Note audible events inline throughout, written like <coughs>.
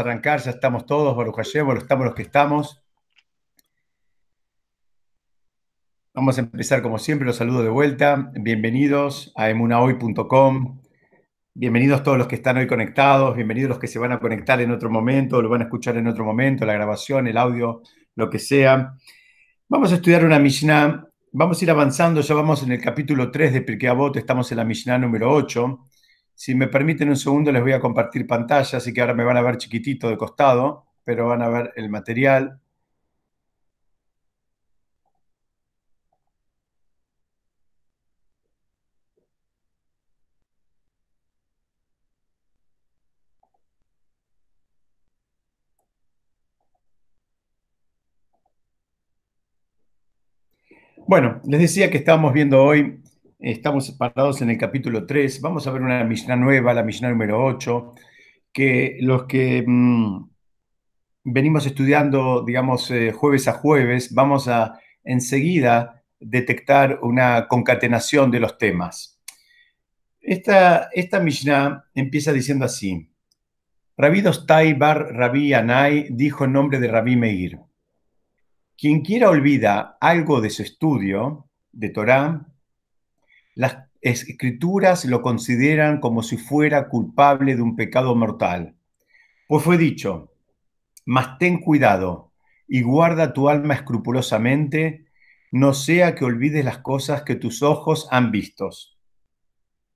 arrancar, ya estamos todos, Baruch estamos los que estamos. Vamos a empezar como siempre, los saludo de vuelta. Bienvenidos a emunahoy.com. Bienvenidos todos los que están hoy conectados, bienvenidos los que se van a conectar en otro momento, lo van a escuchar en otro momento, la grabación, el audio, lo que sea. Vamos a estudiar una Mishnah, vamos a ir avanzando, ya vamos en el capítulo 3 de Pirkei Avot, estamos en la Mishnah número 8. Si me permiten un segundo, les voy a compartir pantalla, así que ahora me van a ver chiquitito de costado, pero van a ver el material. Bueno, les decía que estábamos viendo hoy Estamos parados en el capítulo 3. Vamos a ver una Mishnah nueva, la Mishnah número 8, que los que mm, venimos estudiando, digamos, eh, jueves a jueves, vamos a enseguida detectar una concatenación de los temas. Esta, esta Mishnah empieza diciendo así. Rabí Dostai bar Rabí Anai dijo en nombre de Rabí Meir. Quien quiera olvida algo de su estudio de Torá, las escrituras lo consideran como si fuera culpable de un pecado mortal. Pues fue dicho, mas ten cuidado y guarda tu alma escrupulosamente, no sea que olvides las cosas que tus ojos han vistos.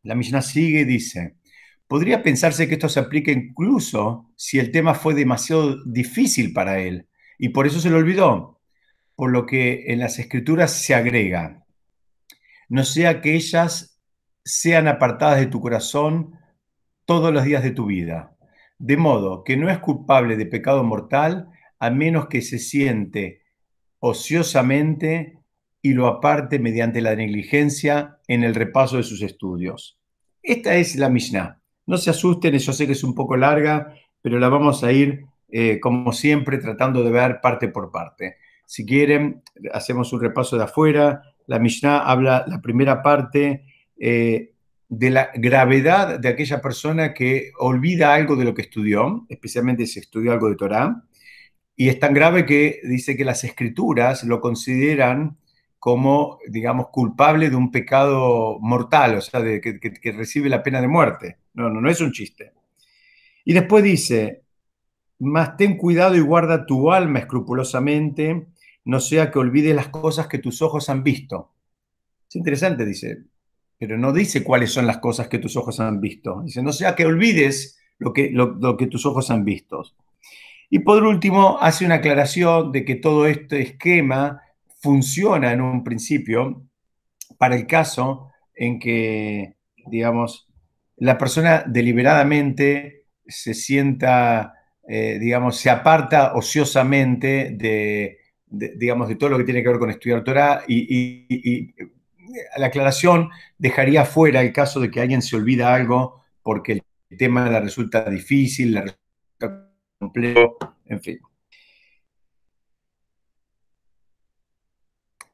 La misión sigue y dice, podría pensarse que esto se aplica incluso si el tema fue demasiado difícil para él y por eso se lo olvidó, por lo que en las escrituras se agrega, no sea que ellas sean apartadas de tu corazón todos los días de tu vida. De modo que no es culpable de pecado mortal a menos que se siente ociosamente y lo aparte mediante la negligencia en el repaso de sus estudios. Esta es la Mishnah. No se asusten, yo sé que es un poco larga, pero la vamos a ir, eh, como siempre, tratando de ver parte por parte. Si quieren, hacemos un repaso de afuera, la Mishnah habla la primera parte eh, de la gravedad de aquella persona que olvida algo de lo que estudió, especialmente si estudió algo de Torah, y es tan grave que dice que las escrituras lo consideran como, digamos, culpable de un pecado mortal, o sea, que, que, recibe la pena de muerte. No, no, no es un chiste. Y después dice, mas ten cuidado y guarda tu alma escrupulosamente, no sea que olvides las cosas que tus ojos han visto. Es interesante, dice, pero no dice cuáles son las cosas que tus ojos han visto. Dice, no sea que olvides lo que, que tus ojos han visto. Y por último, hace una aclaración de que todo este esquema funciona en un principio para el caso en que, digamos, la persona deliberadamente se sienta, eh, digamos, se aparta ociosamente de, digamos, de todo lo que tiene que ver con estudiar Torah y, la aclaración dejaría fuera el caso de que alguien se olvida algo porque el tema le resulta difícil, la resulta complejo, en fin.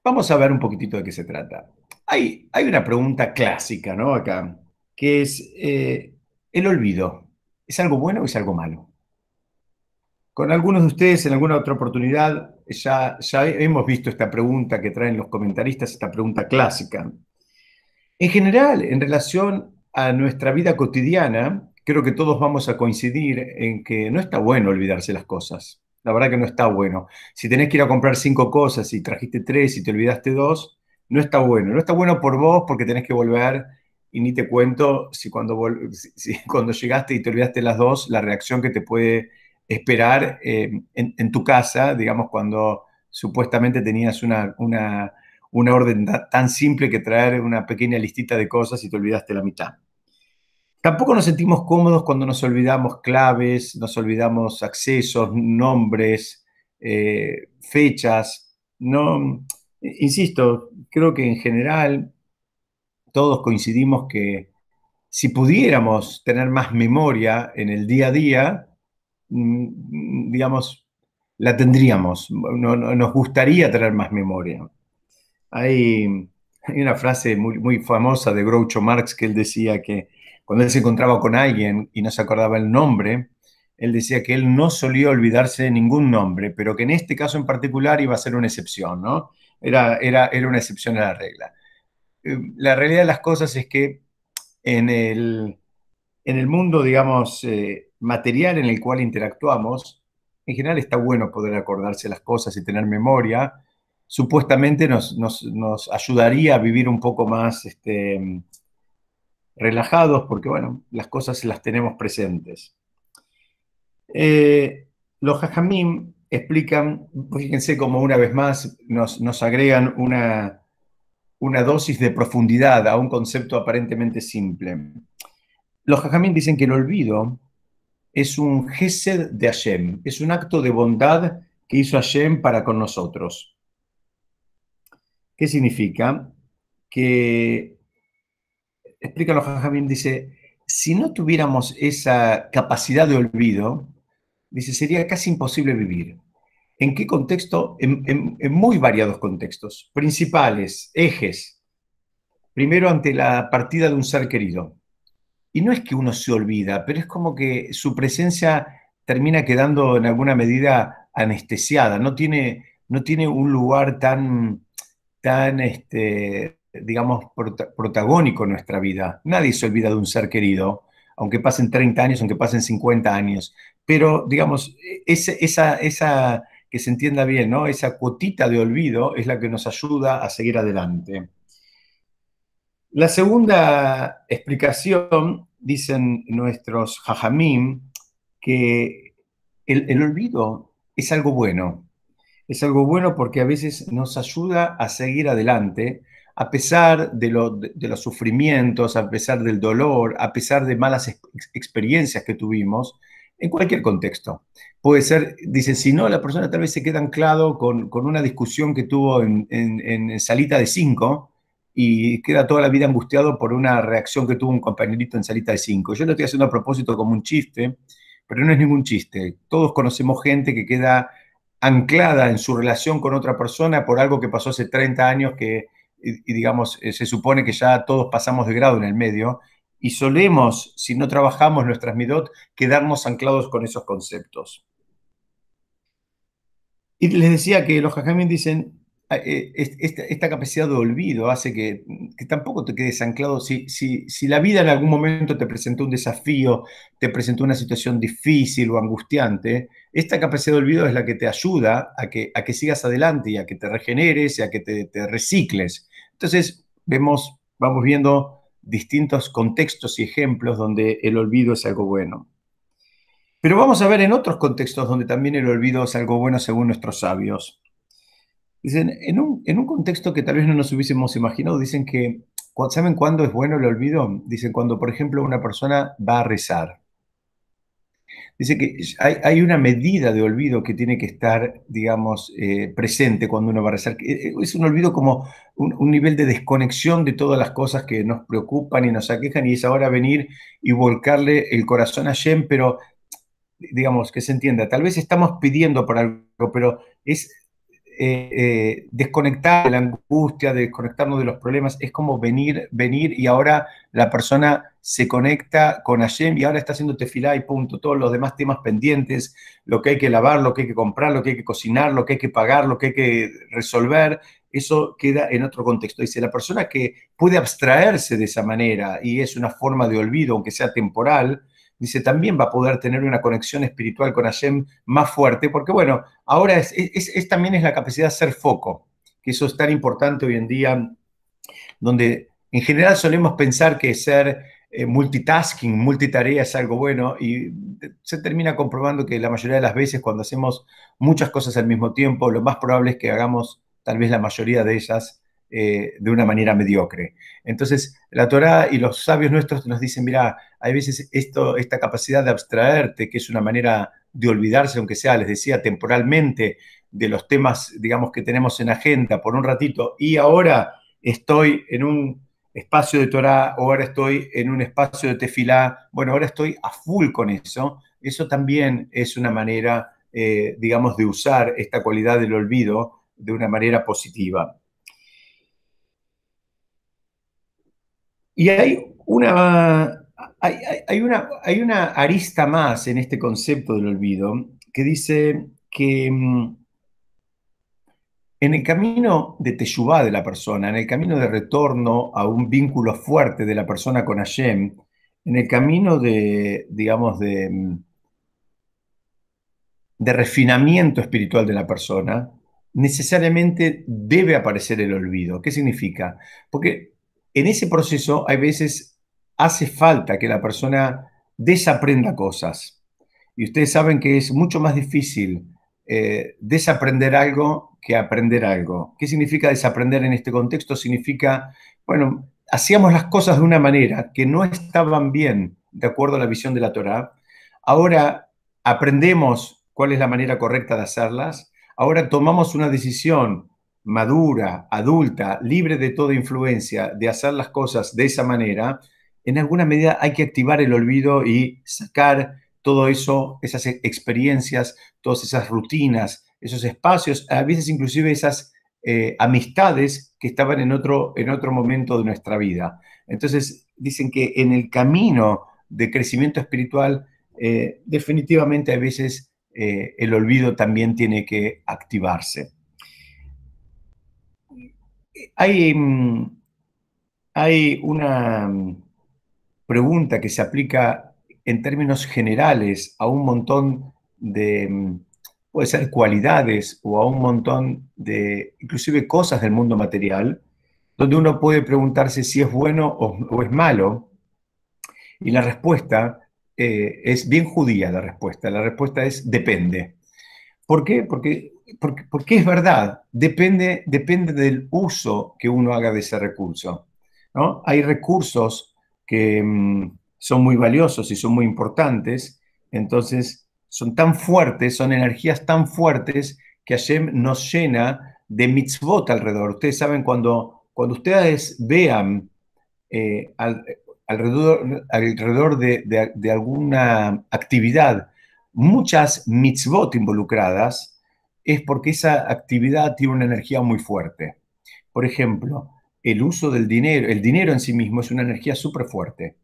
Vamos a ver un poquitito de qué se trata. Hay, hay una pregunta clásica, ¿no? Acá, que es eh, el olvido. ¿Es algo bueno o es algo malo? Con algunos de ustedes en alguna otra oportunidad ya, hemos visto esta pregunta que traen los comentaristas, esta pregunta clásica. En general, en relación a nuestra vida cotidiana, creo que todos vamos a coincidir en que no está bueno olvidarse las cosas. La verdad que no está bueno. Si tenés que ir a comprar cinco cosas y trajiste tres y te olvidaste dos, no está bueno. No está bueno por vos porque tenés que volver y ni te cuento si cuando, si, <laughs> cuando llegaste y te olvidaste las dos, la reacción que te puede esperar eh, en, tu casa, digamos, cuando supuestamente tenías una, orden tan simple que traer una pequeña listita de cosas y te olvidaste la mitad. Tampoco nos sentimos cómodos cuando nos olvidamos claves, nos olvidamos accesos, nombres, eh, fechas. No, insisto, creo que en general todos coincidimos que si pudiéramos tener más memoria en el día a día, Mm, digamos, la tendríamos. No, nos gustaría tener más memoria. Hay, una frase muy, famosa de Groucho Marx que él decía que cuando él se encontraba con alguien y no se acordaba el nombre, él decía que él no solía olvidarse de ningún nombre, pero que en este caso en particular iba a ser una excepción, ¿no? Era, era, era una excepción a la regla. Eh, la realidad de las cosas es que en el, en el mundo, digamos, eh, material en el cual interactuamos, en general está bueno poder acordarse las cosas y tener memoria. Supuestamente nos, ayudaría a vivir un poco más este, relajados, porque bueno, las cosas las tenemos presentes. Eh, los jajamim explican, fíjense como una vez más nos, agregan una, una, dosis de profundidad a un concepto aparentemente simple. Los jajamim dicen que el olvido es un gesed de Hashem, es un acto de bondad que hizo Hashem para con nosotros. ¿Qué significa? Que, explica los dice, si no tuviéramos esa capacidad de olvido, dice, sería casi imposible vivir. ¿En qué contexto? en muy variados contextos, principales, ejes. Primero, ante la partida de un ser querido y no es que uno se olvida, pero es como que su presencia termina quedando en alguna medida anestesiada, no tiene, no tiene un lugar tan, tan este, digamos, protagónico en nuestra vida. Nadie se olvida de un ser querido, aunque pasen 30 años, aunque pasen 50 años, pero, digamos, e-, esa, esa, que se entienda bien, ¿no? Esa cuotita de olvido es la que nos ayuda a seguir adelante. La segunda explicación, dicen nuestros jajamim, que el, olvido es algo bueno. Es algo bueno porque a veces nos ayuda a seguir adelante, a pesar de, los sufrimientos, a pesar del dolor, a pesar de malas experiencias que tuvimos, en cualquier contexto. Puede ser, dicen, si no, la persona tal vez se queda anclado con, una discusión que tuvo en salita de cinco y queda toda la vida angustiado por una reacción que tuvo un compañerito en salita de 5. Yo lo estoy haciendo a propósito como un chiste, pero no es ningún chiste. Todos conocemos gente que queda anclada en su relación con otra persona por algo que pasó hace 30 años que, digamos, eh, se supone que ya todos pasamos de grado en el medio y solemos, si no trabajamos nuestras midot, quedarnos anclados con esos conceptos. Y les decía que los jajamín dicen, Ah, eh, esta, capacidad de olvido hace que, mm, tampoco te quedes anclado. Si, la vida en algún momento te presentó un desafío, te presentó una situación difícil o angustiante, esta capacidad de olvido es la que te ayuda a que, sigas adelante y a que te regeneres y a que te, te recicles. Entonces, vemos, vamos viendo distintos contextos y ejemplos donde el olvido es algo bueno. Pero vamos a ver en otros contextos donde también el olvido es algo bueno según nuestros sabios. Dicen, en un, contexto que tal vez no nos hubiésemos imaginado, dicen que, ¿saben cuándo es bueno el olvido? Dicen, cuando, por ejemplo, una persona va a rezar. Dice que hay, una medida de olvido que tiene que estar, digamos, eh, presente cuando uno va a rezar. Eh, es un olvido como un, nivel de desconexión de todas las cosas que nos preocupan y nos aquejan y es ahora venir y volcarle el corazón a Yem, pero digamos, que se entienda, tal vez estamos pidiendo por algo, pero es eh, eh, desconectar de la angustia, de desconectarnos de los problemas, es como venir, venir y ahora la persona se conecta con Hashem y ahora está haciendo tefilá y punto, todos los demás temas pendientes, lo que hay que lavar, lo que hay que comprar, lo que hay que cocinar, lo que hay que pagar, lo que hay que resolver, eso queda en otro contexto. Dice, la persona que puede abstraerse de esa manera y es una forma de olvido, aunque sea temporal, dice, también va a poder tener una conexión espiritual con Hashem más fuerte, porque bueno, ahora es, también es la capacidad de ser foco, que eso es tan importante hoy en día, donde en general solemos pensar que ser eh, multitasking, multitarea es algo bueno y se termina comprobando que la mayoría de las veces cuando hacemos muchas cosas al mismo tiempo, lo más probable es que hagamos tal vez la mayoría de ellas eh, de una manera mediocre. Entonces, la Torá y los sabios nuestros nos dicen, mira, hay veces esto, esta capacidad de abstraerte, que es una manera de olvidarse, aunque sea, les decía, temporalmente, de los temas, digamos, que tenemos en agenda por un ratito, y ahora estoy en un espacio de Torá, ahora estoy en un espacio de tefilá, bueno, ahora estoy a full con eso, eso también es una manera, eh, digamos, de usar esta cualidad del olvido de una manera positiva. Y hay una, hay, una, hay una arista más en este concepto del olvido que dice que mm, en el camino de Teshuvah de la persona, en el camino de retorno a un vínculo fuerte de la persona con Hashem, en el camino de, digamos, de, mm, de refinamiento espiritual de la persona, necesariamente debe aparecer el olvido. ¿Qué significa? Porque en ese proceso hay veces hace falta que la persona desaprenda cosas. Y ustedes saben que es mucho más difícil eh, desaprender algo que aprender algo. ¿Qué significa desaprender en este contexto? Significa, bueno, hacíamos las cosas de una manera que no estaban bien de acuerdo a la visión de la Torá. Ahora aprendemos cuál es la manera correcta de hacerlas. Ahora tomamos una decisión madura, adulta, libre de toda influencia, de hacer las cosas de esa manera, en alguna medida hay que activar el olvido y sacar todo eso, esas e-, experiencias, todas esas rutinas, esos espacios, a veces inclusive esas eh, amistades que estaban en otro, en otro momento de nuestra vida. Entonces, dicen que en el camino de crecimiento espiritual, eh, definitivamente a veces eh, el olvido también tiene que activarse hay, mm, hay una mm, pregunta que se aplica en términos generales a un montón de, mm, puede ser cualidades o a un montón de, inclusive cosas del mundo material, donde uno puede preguntarse si es bueno o, es malo. Y la respuesta eh, es bien judía la respuesta. La respuesta es depende. ¿Por qué? Porque porque, es verdad, depende, depende del uso que uno haga de ese recurso. ¿no? Hay recursos que mm, son muy valiosos y son muy importantes, entonces son tan fuertes, son energías tan fuertes que Hashem nos llena de mitzvot alrededor. Ustedes saben, cuando, cuando ustedes vean eh, alrededor, alrededor de, de alguna actividad muchas mitzvot involucradas, es porque esa actividad tiene una energía muy fuerte. Por ejemplo, el uso del dinero, el dinero en sí mismo es una energía súper fuerte.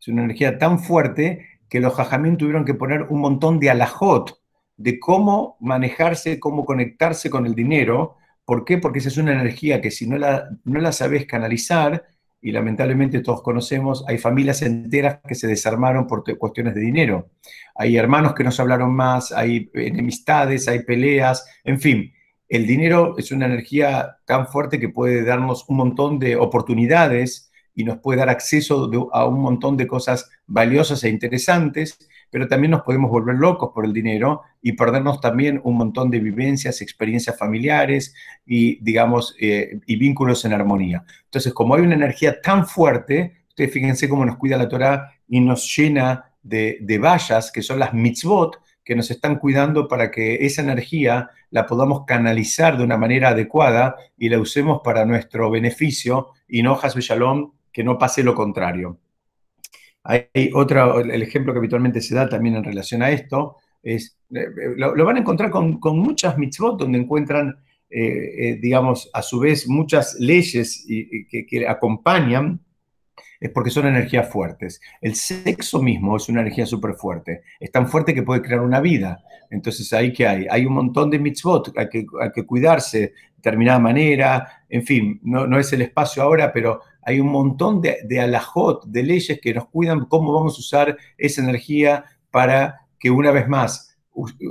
Es una energía tan fuerte que los jajamín tuvieron que poner un montón de alajot de cómo manejarse, cómo conectarse con el dinero. ¿Por qué? Porque esa es una energía que si no la, no la sabes canalizar, y lamentablemente todos conocemos, hay familias enteras que se desarmaron por cuestiones de dinero. Hay hermanos que no se hablaron más, hay enemistades, hay peleas, en fin. El dinero es una energía tan fuerte que puede darnos un montón de oportunidades y nos puede dar acceso a un montón de cosas valiosas e interesantes, pero también nos podemos volver locos por el dinero y perdernos también un montón de vivencias, experiencias familiares y, digamos, eh, y vínculos en armonía. Entonces, como hay una energía tan fuerte, ustedes fíjense cómo nos cuida la Torah y nos llena de, de vallas, que son las mitzvot, que nos están cuidando para que esa energía la podamos canalizar de una manera adecuada y la usemos para nuestro beneficio y no, Hasbe Shalom, que no pase lo contrario. Hay otro, el ejemplo que habitualmente se da también en relación a esto, es, eh, eh, lo, van a encontrar con, con, muchas mitzvot donde encuentran, eh, digamos, a su vez muchas leyes que, que, acompañan, es porque son energías fuertes. El sexo mismo es una energía súper fuerte, es tan fuerte que puede crear una vida. Entonces, ahí que hay, hay un montón de mitzvot, hay que, que cuidarse de determinada manera, en fin, no es el espacio ahora, pero hay un montón de, de alajot, de leyes que nos cuidan cómo vamos a usar esa energía para que una vez más,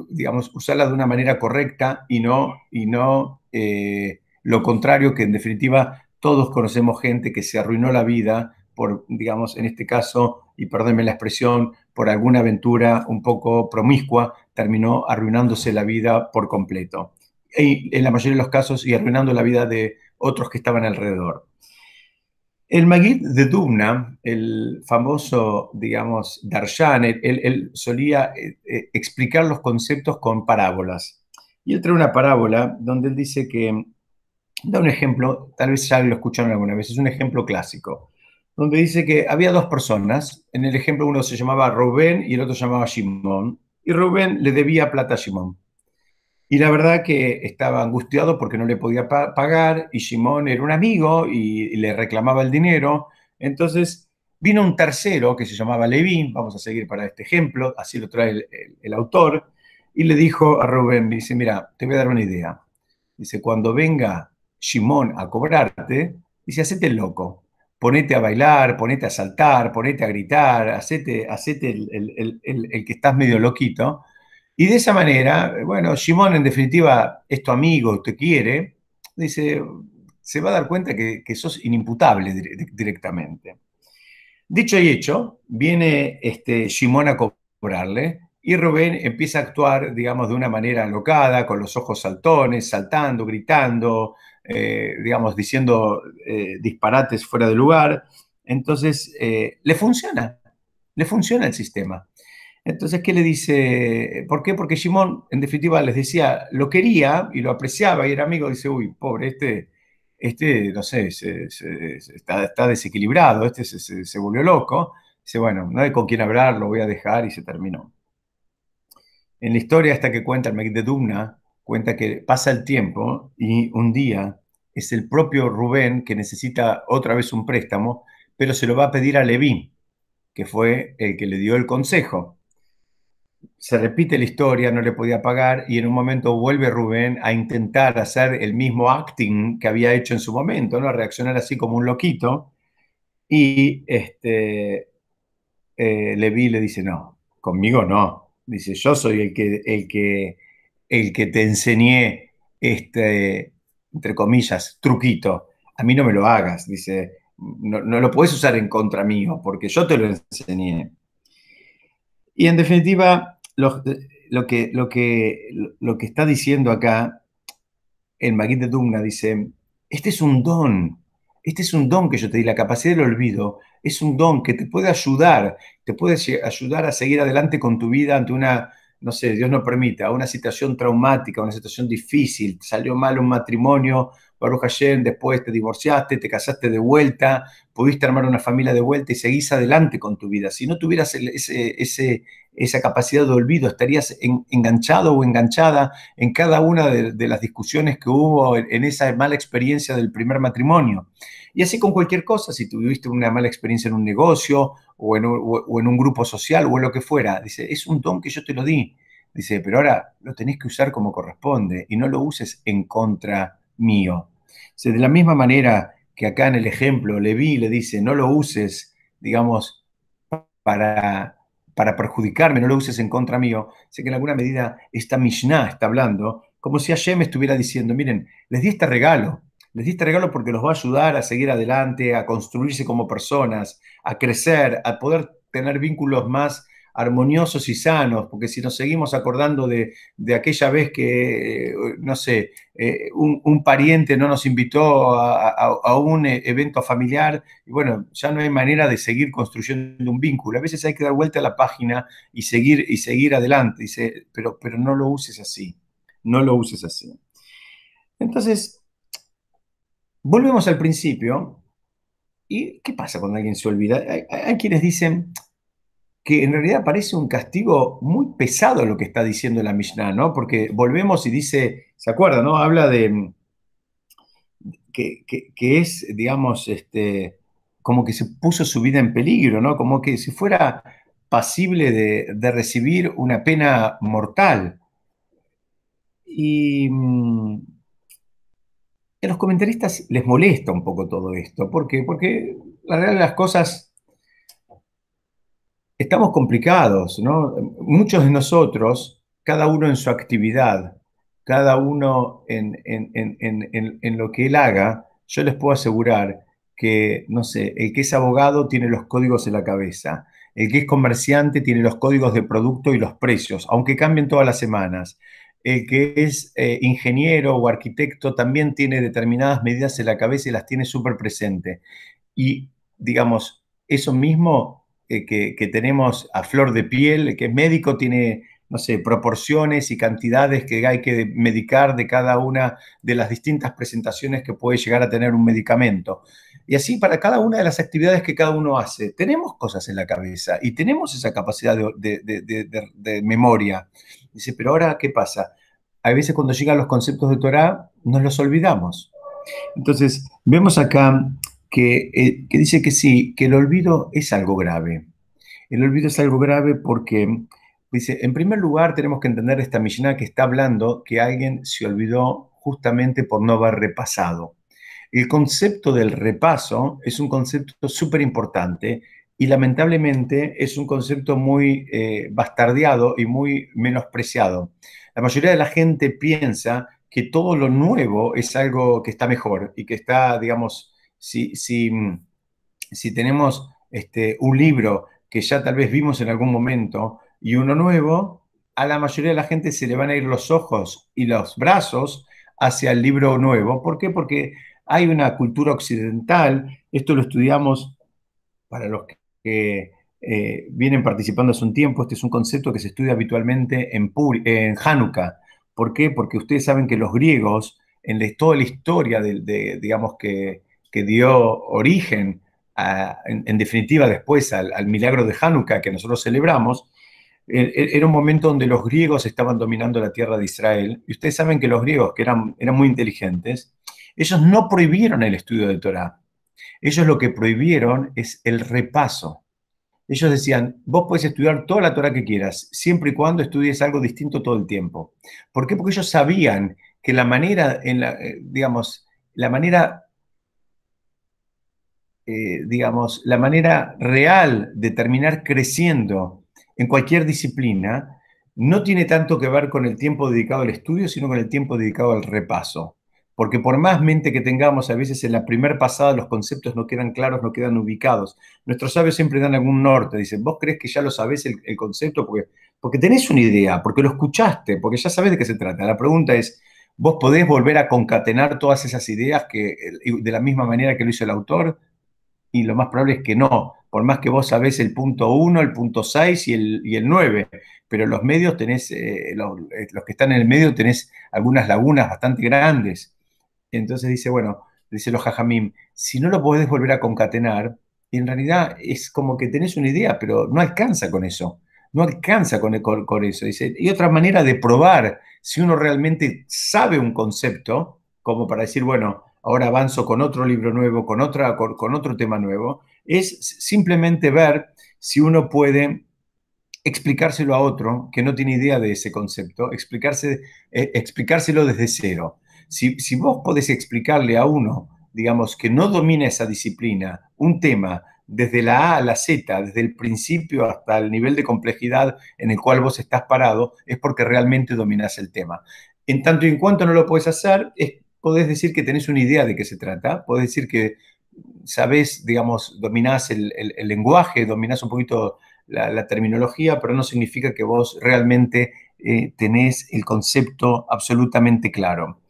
digamos, usarla de una manera correcta y no, y no eh, lo contrario, que en definitiva todos conocemos gente que se arruinó la vida por, digamos, en este caso, y perdónenme la expresión, por alguna aventura un poco promiscua, terminó arruinándose la vida por completo. Y en la mayoría de los casos, y arruinando la vida de otros que estaban alrededor. El Magid de Dumna, el famoso, digamos, Darshan, él, solía eh, eh, explicar los conceptos con parábolas. Y él una parábola donde él dice que, da un ejemplo, tal vez ya lo escucharon alguna vez, es un ejemplo clásico, donde dice que había dos personas, en el ejemplo uno se llamaba Rubén y el otro se llamaba Simón, y Rubén le debía plata a Simón. Y la verdad que estaba angustiado porque no le podía pagar y Simón era un amigo y, le reclamaba el dinero. Entonces vino un tercero que se llamaba Levín, vamos a seguir para este ejemplo, así lo trae el, autor, y le dijo a Rubén, dice, mira, te voy a dar una idea. Dice, cuando venga Simón a cobrarte, dice, hacete loco, ponete a bailar, ponete a saltar, ponete a gritar, hacete, hacete el, el que estás medio loquito y de esa manera, bueno, Simón en definitiva es tu amigo, te quiere, dice, se va a dar cuenta que, sos inimputable directamente. Dicho y hecho, viene este, Simón a cobrarle y Rubén empieza a actuar, digamos, de una manera alocada, con los ojos saltones, saltando, gritando, eh, digamos, diciendo eh, disparates fuera de lugar. Entonces, eh, le funciona, le funciona el sistema. Entonces, ¿qué le dice? ¿Por qué? Porque Simón, en definitiva, les decía, lo quería y lo apreciaba y era amigo, dice, uy, pobre, este, este no sé, está, desequilibrado, este se, volvió loco. Dice, bueno, no hay con quién hablar, lo voy a dejar y se terminó. En la historia hasta que cuenta el Meg de Dumna, cuenta que pasa el tiempo y un día es el propio Rubén que necesita otra vez un préstamo, pero se lo va a pedir a Levín, que fue el que le dio el consejo se repite la historia, no le podía pagar y en un momento vuelve Rubén a intentar hacer el mismo acting que había hecho en su momento, ¿no? A reaccionar así como un loquito y este, eh, Levi le dice, no, conmigo no, dice, yo soy el que, el que, el que te enseñé este, entre comillas, truquito, a mí no me lo hagas, dice, no, no lo puedes usar en contra mío porque yo te lo enseñé. Y en definitiva, lo, lo, que, lo, que, lo que está diciendo acá el Maguid de Dugna, dice, este es un don, este es un don que yo te di, la capacidad del olvido es un don que te puede ayudar, te puede ayudar a seguir adelante con tu vida ante una no sé, Dios no permita, una situación traumática, una situación difícil, salió mal un matrimonio, Baruch Hashem, después te divorciaste, te casaste de vuelta, pudiste armar una familia de vuelta y seguís adelante con tu vida. Si no tuvieras esa capacidad de olvido, estarías enganchado o enganchada en cada una de, las discusiones que hubo en esa mala experiencia del primer matrimonio. Y así con cualquier cosa, si tuviste una mala experiencia en un negocio o en un, grupo social o en lo que fuera, dice, es un don que yo te lo di. Dice, pero ahora lo tenés que usar como corresponde y no lo uses en contra mío. de la misma manera que acá en el ejemplo Levi le dice, no lo uses, digamos, para, para perjudicarme, no lo uses en contra mío, sé que en alguna medida esta Mishnah está hablando, como si Hashem estuviera diciendo, miren, les di este regalo, les diste regalo porque los va a ayudar a seguir adelante, a construirse como personas, a crecer, a poder tener vínculos más armoniosos y sanos, porque si nos seguimos acordando de, aquella vez que, eh, no sé, eh, un, pariente no nos invitó a, un e, evento familiar, bueno, ya no hay manera de seguir construyendo un vínculo. A veces hay que dar vuelta a la página y seguir, y seguir adelante, Dice, pero, pero no lo uses así, no lo uses así. Entonces, Volvemos al principio. ¿Y qué pasa cuando alguien se olvida? Hay, quienes dicen que en realidad parece un castigo muy pesado lo que está diciendo la Mishnah, ¿no? Porque volvemos y dice, ¿se acuerda, no? Habla de mm, que, es, digamos, este, como que se puso su vida en peligro, ¿no? Como que si fuera pasible de, de recibir una pena mortal. Y mm, a los comentaristas les molesta un poco todo esto. ¿Por qué? Porque la realidad de las cosas estamos complicados, ¿no? Muchos de nosotros, cada uno en su actividad, cada uno en, en, lo que él haga, yo les puedo asegurar que, no sé, el que es abogado tiene los códigos en la cabeza, el que es comerciante tiene los códigos de producto y los precios, aunque cambien todas las semanas el que es eh, ingeniero o arquitecto también tiene determinadas medidas en la cabeza y las tiene súper presente. Y, digamos, eso mismo eh, que, tenemos a flor de piel, que médico tiene, no sé, proporciones y cantidades que hay que medicar de cada una de las distintas presentaciones que puede llegar a tener un medicamento. Y así para cada una de las actividades que cada uno hace, tenemos cosas en la cabeza y tenemos esa capacidad de, de memoria. Dice, pero ahora, ¿qué pasa? A veces cuando llegan los conceptos de Torah, nos los olvidamos. Entonces, vemos acá eh, que, dice que sí, que el olvido es algo grave. El olvido es algo grave porque, dice, en primer lugar tenemos que entender esta Mishnah que está hablando que alguien se olvidó justamente por no haber repasado. El concepto del repaso es un concepto súper importante y lamentablemente es un concepto muy eh, bastardeado y muy menospreciado. La mayoría de la gente piensa que todo lo nuevo es algo que está mejor y que está, digamos, si, mm, si tenemos este, un libro que ya tal vez vimos en algún momento y uno nuevo, a la mayoría de la gente se le van a ir los ojos y los brazos hacia el libro nuevo. ¿Por qué? Porque hay una cultura occidental, esto lo estudiamos para los que que eh, vienen participando hace un tiempo. Este es un concepto que se estudia habitualmente en, en Hanukkah. ¿Por qué? Porque ustedes saben que los griegos, en toda la historia de, digamos que, dio origen, en, definitiva después al, milagro de Hanukkah que nosotros celebramos, e, e, era un momento donde los griegos estaban dominando la tierra de Israel. Y ustedes saben que los griegos, que eran, eran muy inteligentes, ellos no prohibieron el estudio de Torah. Ellos lo que prohibieron es el repaso. Ellos decían, vos puedes estudiar toda la Torah que quieras, siempre y cuando estudies algo distinto todo el tiempo. ¿Por qué? Porque ellos sabían que la manera, eh, la, manera eh, digamos, la manera real de terminar creciendo en cualquier disciplina no tiene tanto que ver con el tiempo dedicado al estudio, sino con el tiempo dedicado al repaso porque por más mente que tengamos, a veces en la primer pasada los conceptos no quedan claros, no quedan ubicados. Nuestros sabios siempre dan algún norte, dicen, vos crees que ya lo sabés el, concepto porque, tenés una idea, porque lo escuchaste, porque ya sabés de qué se trata. La pregunta es, ¿vos podés volver a concatenar todas esas ideas que, eh, de la misma manera que lo hizo el autor? Y lo más probable es que no, por más que vos sabés el punto 1, el punto 6 y el, nueve, 9, pero los medios tenés, eh, eh, los que están en el medio tenés algunas lagunas bastante grandes entonces dice, bueno, dice lo jajamim, si no lo podés volver a concatenar, en realidad es como que tenés una idea, pero no alcanza con eso. No alcanza con, eso. y otra manera de probar si uno realmente sabe un concepto, como para decir, bueno, ahora avanzo con otro libro nuevo, con, con, otro tema nuevo, es simplemente ver si uno puede explicárselo a otro que no tiene idea de ese concepto, explicárselo eh, desde cero. Si, vos podés explicarle a uno, digamos, que no domina esa disciplina, un tema, desde la A a la Z, desde el principio hasta el nivel de complejidad en el cual vos estás parado, es porque realmente dominás el tema. En tanto y en cuanto no lo podés hacer, podés decir que tenés una idea de qué se trata, podés decir que sabés, digamos, dominás el, lenguaje, dominás un poquito la, terminología, pero no significa que vos realmente eh, tenés el concepto absolutamente claro.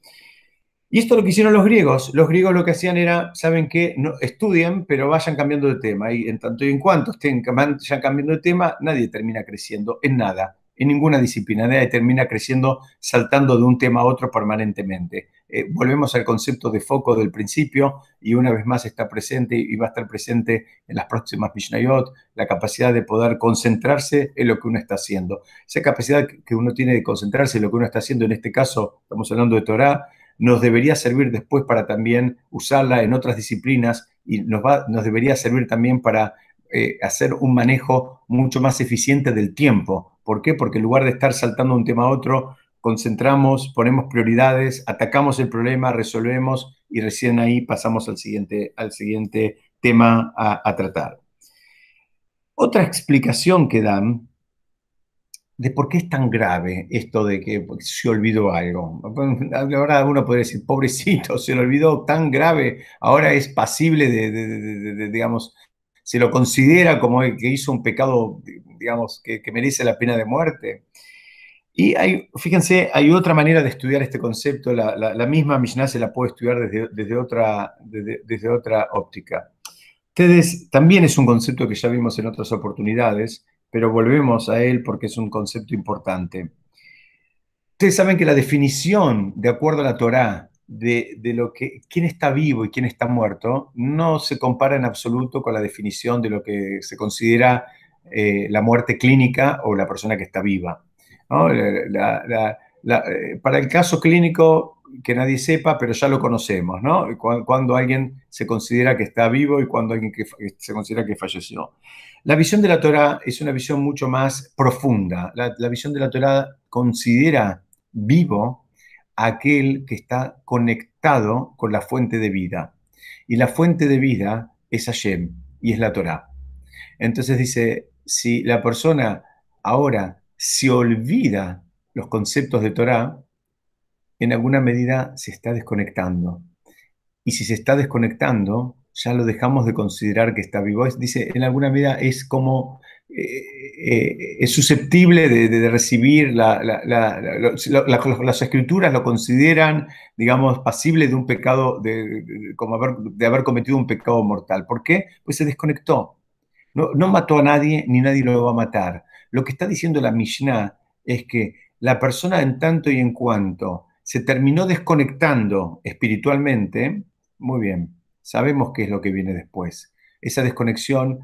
Y esto es lo que hicieron los griegos. Los griegos lo que hacían era, saben que no, estudian, pero vayan cambiando de tema. Y en tanto y en cuanto estén cambiando de tema, nadie termina creciendo en nada, en ninguna disciplina. Nadie termina creciendo saltando de un tema a otro permanentemente. Eh, volvemos al concepto de foco del principio y una vez más está presente y va a estar presente en las próximas Mishnayot, la capacidad de poder concentrarse en lo que uno está haciendo. Esa capacidad que uno tiene de concentrarse en lo que uno está haciendo, en este caso estamos hablando de Torah, nos debería servir después para también usarla en otras disciplinas y nos, va, nos debería servir también para eh, hacer un manejo mucho más eficiente del tiempo. ¿Por qué? Porque en lugar de estar saltando de un tema a otro, concentramos, ponemos prioridades, atacamos el problema, resolvemos y recién ahí pasamos al siguiente, al siguiente tema a tratar. Otra explicación que dan de por qué es tan grave esto de que pues, se olvidó algo. Ahora uno podría decir, pobrecito, se lo olvidó tan grave, ahora es pasible de, digamos, se lo considera como que hizo un pecado, digamos, que, merece la pena de muerte. Y hay, fíjense, hay otra manera de estudiar este concepto, la, misma Mishnah se la puede estudiar desde, otra, desde otra óptica. Ustedes, también es un concepto que ya vimos en otras oportunidades, pero volvemos a él porque es un concepto importante. Ustedes saben que la definición, de acuerdo a la Torá, de, lo que quién está vivo y quién está muerto no se compara en absoluto con la definición de lo que se considera eh, la muerte clínica o la persona que está viva. Eh, eh, para el caso clínico, que nadie sepa, pero ya lo conocemos, ¿no? Cuando, alguien se considera que está vivo y cuando alguien que se considera que falleció. La visión de la Torah es una visión mucho más profunda. La, visión de la Torah considera vivo aquel que está conectado con la fuente de vida. Y la fuente de vida es Hashem y es la Torah. Entonces dice, si la persona ahora se olvida los conceptos de Torah, en alguna medida se está desconectando. Y si se está desconectando, ya lo dejamos de considerar que está vivo. dice, en alguna medida es como eh, eh, es susceptible de, recibir las escrituras, lo consideran, digamos, pasible de un pecado, de, como haber, de haber cometido un pecado mortal. ¿Por qué? Pues se desconectó. No, no, mató a nadie ni nadie lo va a matar. Lo que está diciendo la Mishnah es que la persona en tanto y en cuanto se terminó desconectando espiritualmente, muy bien, sabemos qué es lo que viene después. Esa desconexión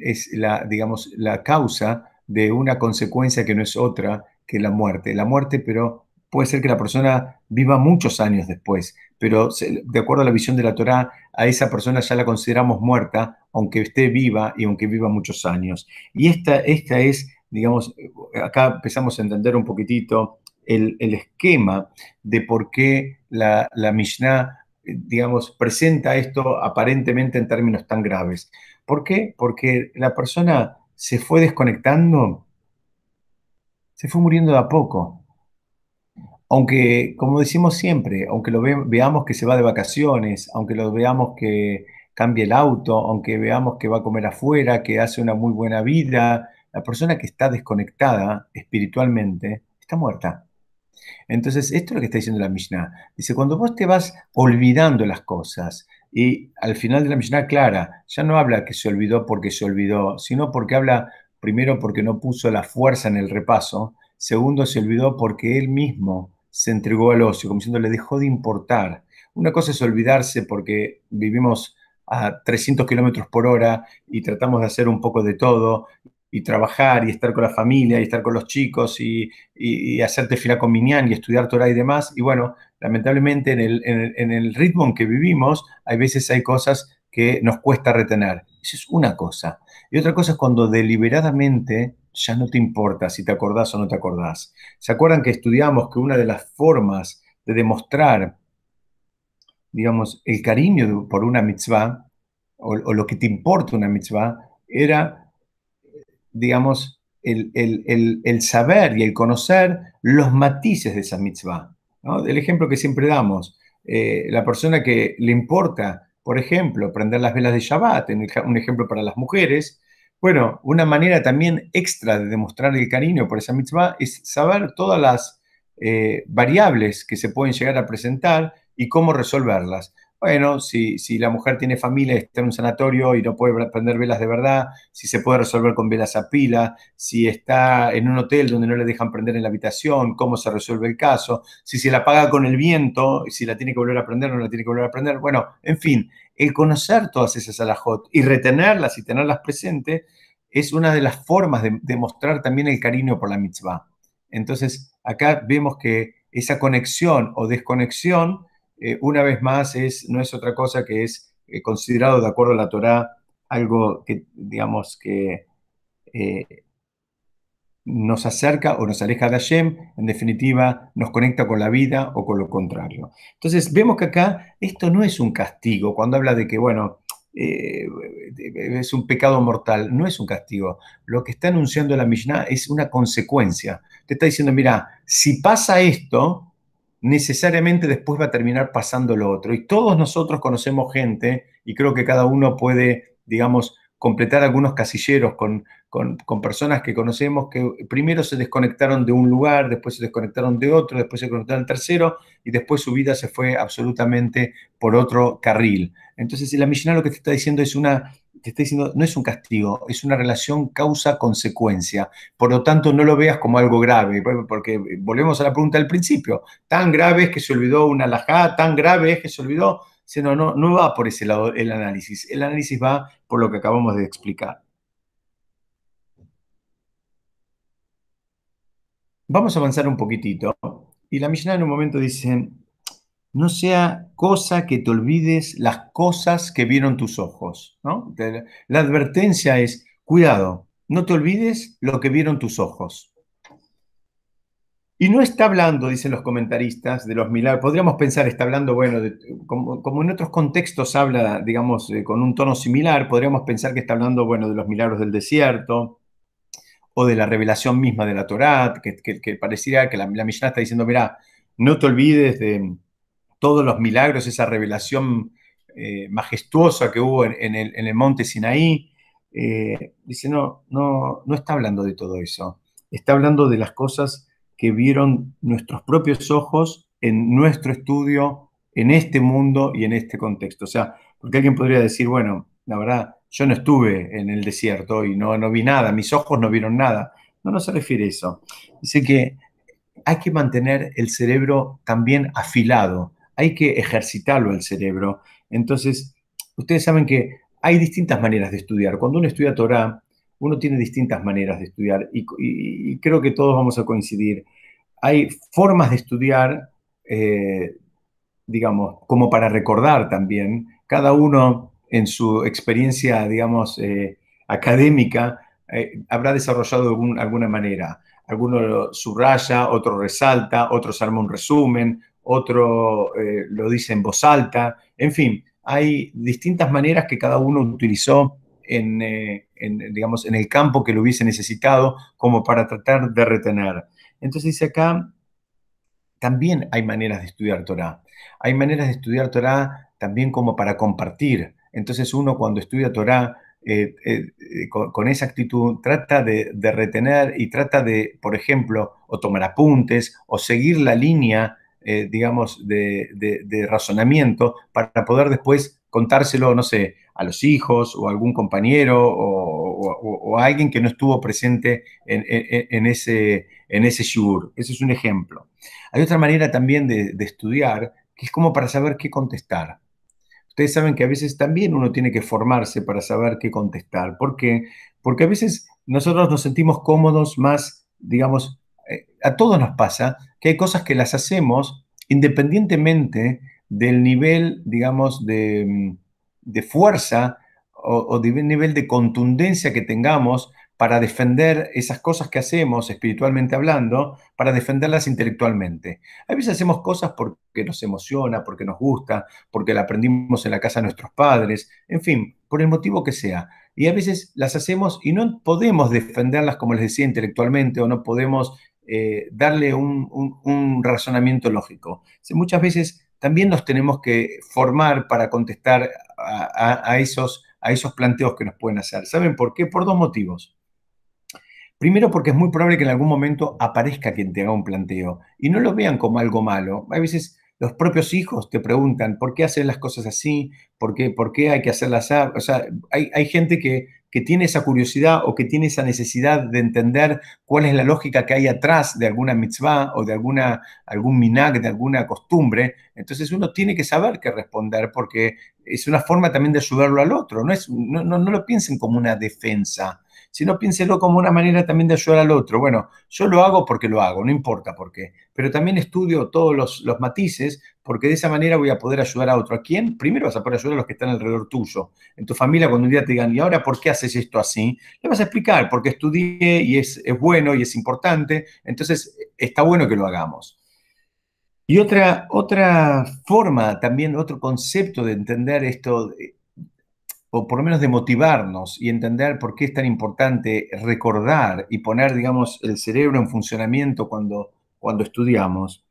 es la, digamos, la causa de una consecuencia que no es otra que la muerte. La muerte, pero puede ser que la persona viva muchos años después, pero de acuerdo a la visión de la Torá, a esa persona ya la consideramos muerta, aunque esté viva y aunque viva muchos años. Y esta, esta es, digamos, acá empezamos a entender un poquitito el, esquema de por qué la Mishnah eh, digamos, presenta esto aparentemente en términos tan graves. ¿Por qué? Porque la persona se fue desconectando, se fue muriendo a poco. Aunque, como decimos siempre, aunque lo veamos que se va de vacaciones, aunque lo veamos que cambia el auto, aunque veamos que va a comer afuera, que hace una muy buena vida, la persona que está desconectada espiritualmente está muerta. Entonces, esto es lo que está diciendo la Mishnah. Dice, cuando vos te vas olvidando las cosas, y al final de la Mishnah clara, ya no habla que se olvidó porque se olvidó, sino porque habla primero porque no puso la fuerza en el repaso, segundo se olvidó porque él mismo se entregó al ocio, como diciendo, le dejó de importar. Una cosa es olvidarse porque vivimos a 300 kilómetros por hora y tratamos de hacer un poco de todo y trabajar y estar con la familia y estar con los chicos y, hacerte fila con Minyan y estudiar Torah y demás. Y bueno, lamentablemente en el, ritmo en que vivimos, hay veces hay cosas que nos cuesta retener. Eso es una cosa. Y otra cosa es cuando deliberadamente ya no te importa si te acordás o no te acordás. ¿Se acuerdan que estudiamos que una de las formas de demostrar, digamos, el cariño por una mitzvah o, o lo que te importa una mitzvah era digamos, el, saber y el conocer los matices de esa mitzvah. El ejemplo que siempre damos, eh, la persona que le importa, por ejemplo, prender las velas de Shabbat, un ejemplo para las mujeres, bueno, una manera también extra de demostrar el cariño por esa mitzvah es saber todas las eh, variables que se pueden llegar a presentar y cómo resolverlas. Bueno, si, la mujer tiene familia, está en un sanatorio y no puede prender velas de verdad, si se puede resolver con velas a pila, si está en un hotel donde no le dejan prender en la habitación, cómo se resuelve el caso, si se la apaga con el viento, si la tiene que volver a prender o no la tiene que volver a prender. Bueno, en fin, el conocer todas esas alajot y retenerlas y tenerlas presentes es una de las formas de, de mostrar también el cariño por la mitzvah. Entonces, acá vemos que esa conexión o desconexión eh, una vez más, es, no es otra cosa que es eh, considerado, de acuerdo a la Torá, algo que, digamos, que eh, nos acerca o nos aleja de Hashem, en definitiva, nos conecta con la vida o con lo contrario. Entonces, vemos que acá esto no es un castigo, cuando habla de que, bueno, es un pecado mortal, no es un castigo. Lo que está anunciando la Mishnah es una consecuencia. Te está diciendo, mira, si pasa esto, necesariamente después va a terminar pasando lo otro. Y todos nosotros conocemos gente, y creo que cada uno puede, digamos, completar algunos casilleros con, con, personas que conocemos que primero se desconectaron de un lugar, después se desconectaron de otro, después se conectaron al tercero y después su vida se fue absolutamente por otro carril. Entonces, la Mishnah lo que te está diciendo es una te está diciendo, no es un castigo, es una relación causa-consecuencia. Por lo tanto, no lo veas como algo grave, porque volvemos a la pregunta del principio. Tan grave es que se olvidó una lajada, tan grave es que se olvidó. No, no, va por ese lado el análisis. El análisis va por lo que acabamos de explicar. Vamos a avanzar un poquitito. Y la misión en un momento dicen, no sea cosa que te olvides las cosas que vieron tus ojos. ¿no? La advertencia es, cuidado, no te olvides lo que vieron tus ojos. Y no está hablando, dicen los comentaristas, de los milagros. Podríamos pensar, está hablando, bueno, como, en otros contextos habla, digamos, eh, con un tono similar, podríamos pensar que está hablando, bueno, de los milagros del desierto o de la revelación misma de la Torá, que, que, que pareciera que la, la Mishnah está diciendo, mira, no te olvides de, todos los milagros, esa revelación eh, majestuosa que hubo en, el, monte Sinaí. Eh, dice, no, no, no está hablando de todo eso, está hablando de las cosas que vieron nuestros propios ojos en nuestro estudio, en este mundo y en este contexto. O sea, porque alguien podría decir, bueno, la verdad, yo no estuve en el desierto y no, no vi nada, mis ojos no vieron nada. No, no se refiere a eso. Dice que hay que mantener el cerebro también afilado, hay que ejercitarlo el cerebro. Entonces, ustedes saben que hay distintas maneras de estudiar. Cuando uno estudia Torah, uno tiene distintas maneras de estudiar y, creo que todos vamos a coincidir. Hay formas de estudiar, eh, digamos, como para recordar también, cada uno en su experiencia, digamos, eh, académica, eh, habrá desarrollado alguna manera. Alguno subraya, otro resalta, otro se arma un resumen, otro eh, lo dice en voz alta, en fin, hay distintas maneras que cada uno utilizó eh, en, digamos, en el campo que lo hubiese necesitado como para tratar de retener. Entonces dice acá, también hay maneras de estudiar Torah. Hay maneras de estudiar Torah también como para compartir. Entonces uno cuando estudia Torah eh, con, esa actitud trata de, retener y trata de, por ejemplo, o tomar apuntes o seguir la línea eh, digamos, de, razonamiento para poder después contárselo, no sé, a los hijos o algún compañero o, a alguien que no estuvo presente en, ese, en ese Ese es un ejemplo. Hay otra manera también de, de estudiar que es como para saber qué contestar. Ustedes saben que a veces también uno tiene que formarse para saber qué contestar. ¿Por qué? Porque a veces nosotros nos sentimos cómodos más, digamos, eh, a todos nos pasa que hay cosas que las hacemos independientemente del nivel, digamos, de, mm, fuerza o, o nivel de contundencia que tengamos para defender esas cosas que hacemos espiritualmente hablando, para defenderlas intelectualmente. A veces hacemos cosas porque nos emociona, porque nos gusta, porque la aprendimos en la casa de nuestros padres, en fin, por el motivo que sea. Y a veces las hacemos y no podemos defenderlas, como les decía, intelectualmente o no podemos eh, darle un, razonamiento lógico. muchas veces también nos tenemos que formar para contestar a, esos, a esos planteos que nos pueden hacer. ¿Saben por qué? Por dos motivos. Primero, porque es muy probable que en algún momento aparezca quien te haga un planteo y no lo vean como algo malo. A veces los propios hijos te preguntan por qué hacer las cosas así, por qué, hay que hacerlas así. O sea, hay gente que que tiene esa curiosidad o que tiene esa necesidad de entender cuál es la lógica que hay atrás de alguna mitzvah o de alguna, algún minag, de alguna costumbre, entonces uno tiene que saber qué responder porque es una forma también de ayudarlo al otro. No, es, no, lo piensen como una defensa, sino piénselo como una manera también de ayudar al otro. Bueno, yo lo hago porque lo hago, no importa por qué, pero también estudio todos los, los matices porque de esa manera voy a poder ayudar a otro. ¿A quién? Primero vas a poder ayudar a los que están alrededor tuyo. En tu familia, cuando un día te digan, ¿y ahora por qué haces esto así? Le vas a explicar, porque estudié y es, bueno y es importante, entonces está bueno que lo hagamos. Y otra, otra forma también, otro concepto de entender esto, eh, o por lo menos de motivarnos y entender por qué es tan importante recordar y poner, digamos, el cerebro en funcionamiento cuando, cuando estudiamos,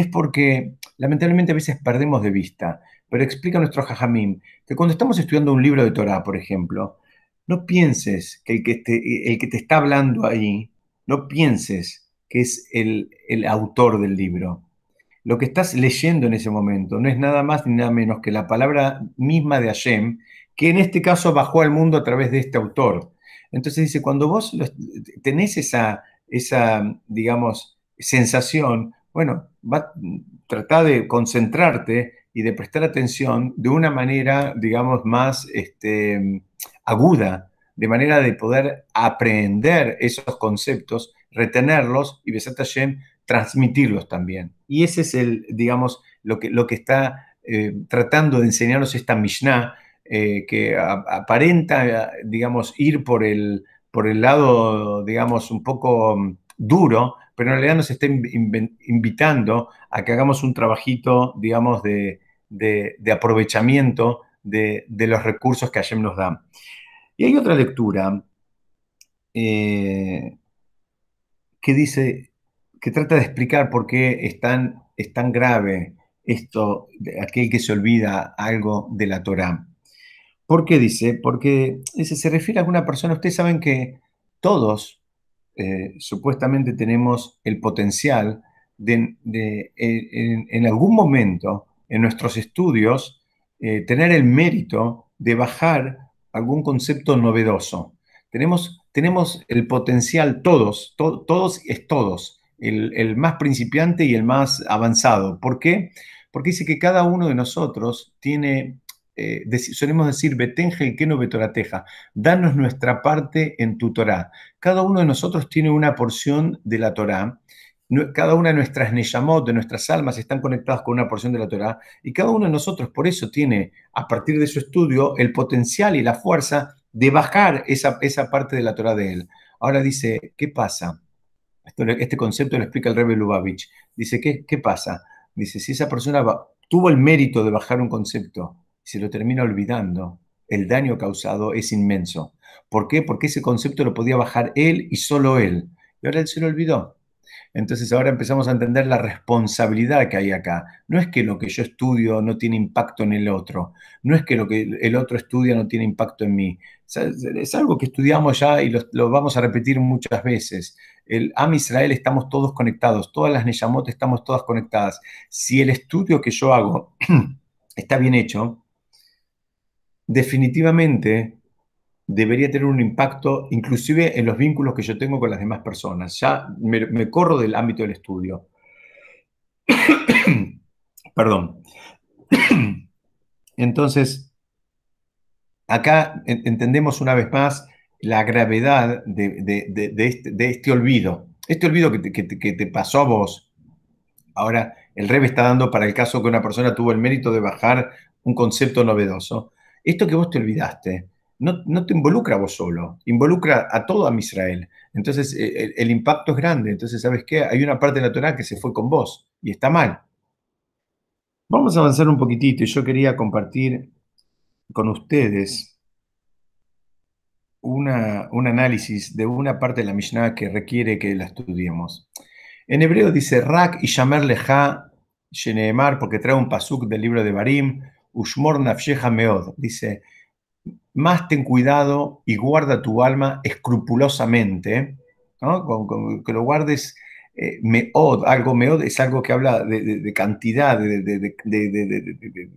es porque lamentablemente a veces perdemos de vista, pero explica nuestro jajamín que cuando estamos estudiando un libro de Torah, por ejemplo, no pienses que el que te, está hablando ahí, no pienses que es el, autor del libro. Lo que estás leyendo en ese momento no es nada más ni nada menos que la palabra misma de Hashem, que en este caso bajó al mundo a través de este autor. Entonces dice, cuando vos tenés esa, esa digamos, sensación, bueno, va, trata de concentrarte y de prestar atención de una manera, digamos, más este, aguda, de manera de poder aprender esos conceptos, retenerlos y Besat Hashem transmitirlos también. Y ese es el, digamos, lo que, lo que está eh, tratando de enseñarnos esta Mishnah, eh, que aparenta, digamos, ir por el lado, digamos, un poco mm, duro, pero en realidad nos está invitando a que hagamos un trabajito, digamos, de, aprovechamiento de, los recursos que Hashem nos da. Y hay otra lectura eh, que dice, que trata de explicar por qué es tan, es tan grave esto, aquel que se olvida algo de la Torah. ¿Por qué dice? Porque dice, se refiere a alguna persona, ustedes saben que todos eh, supuestamente tenemos el potencial de, eh, en, algún momento en nuestros estudios eh, tener el mérito de bajar algún concepto novedoso. Tenemos, tenemos el potencial todos, todos es todos, el, el, más principiante y el más avanzado. ¿Por qué? Porque dice que cada uno de nosotros tiene eh, solemos decir, Betenja y no Betorateja, danos nuestra parte en tu Torah. Cada uno de nosotros tiene una porción de la Torah, cada una de nuestras Neyamot, de nuestras almas, están conectadas con una porción de la Torah, y cada uno de nosotros por eso tiene, a partir de su estudio, el potencial y la fuerza de bajar esa, parte de la Torah de él. Ahora dice, ¿qué pasa? este concepto lo explica el Rebbe Lubavitch. Dice, ¿qué, pasa? Dice, si esa persona tuvo el mérito de bajar un concepto, se lo termina olvidando. El daño causado es inmenso. ¿Por qué? Porque ese concepto lo podía bajar él y solo él. Y ahora él se lo olvidó. Entonces ahora empezamos a entender la responsabilidad que hay acá. No es que lo que yo estudio no tiene impacto en el otro, no es que lo que el otro estudia no tiene impacto en mí. Es algo que estudiamos ya y lo, vamos a repetir muchas veces. El Am Israel estamos todos conectados, todas las Neyamot estamos todas conectadas. Si el estudio que yo hago <clears throat> está bien hecho, definitivamente debería tener un impacto inclusive en los vínculos que yo tengo con las demás personas. Ya me, corro del ámbito del estudio. <coughs> Perdón. <coughs> Entonces, acá entendemos una vez más la gravedad de, este, este, olvido. Este olvido que te, pasó a vos. Ahora, el REVE está dando para el caso que una persona tuvo el mérito de bajar un concepto novedoso esto que vos te olvidaste no, te involucra a vos solo, involucra a todo a Israel. Entonces eh, el, impacto es grande. Entonces, ¿sabes qué? Hay una parte de la que se fue con vos y está mal. Vamos a avanzar un poquitito y yo quería compartir con ustedes un análisis de una parte de la Mishnah que requiere que la estudiemos. En hebreo dice Rak y Shamer Leja porque trae un pasuk del libro de Barim, Ushmor Meod, dice, más ten cuidado y guarda tu alma escrupulosamente, que lo guardes eh, meod, algo meod es algo que habla de, cantidad, de,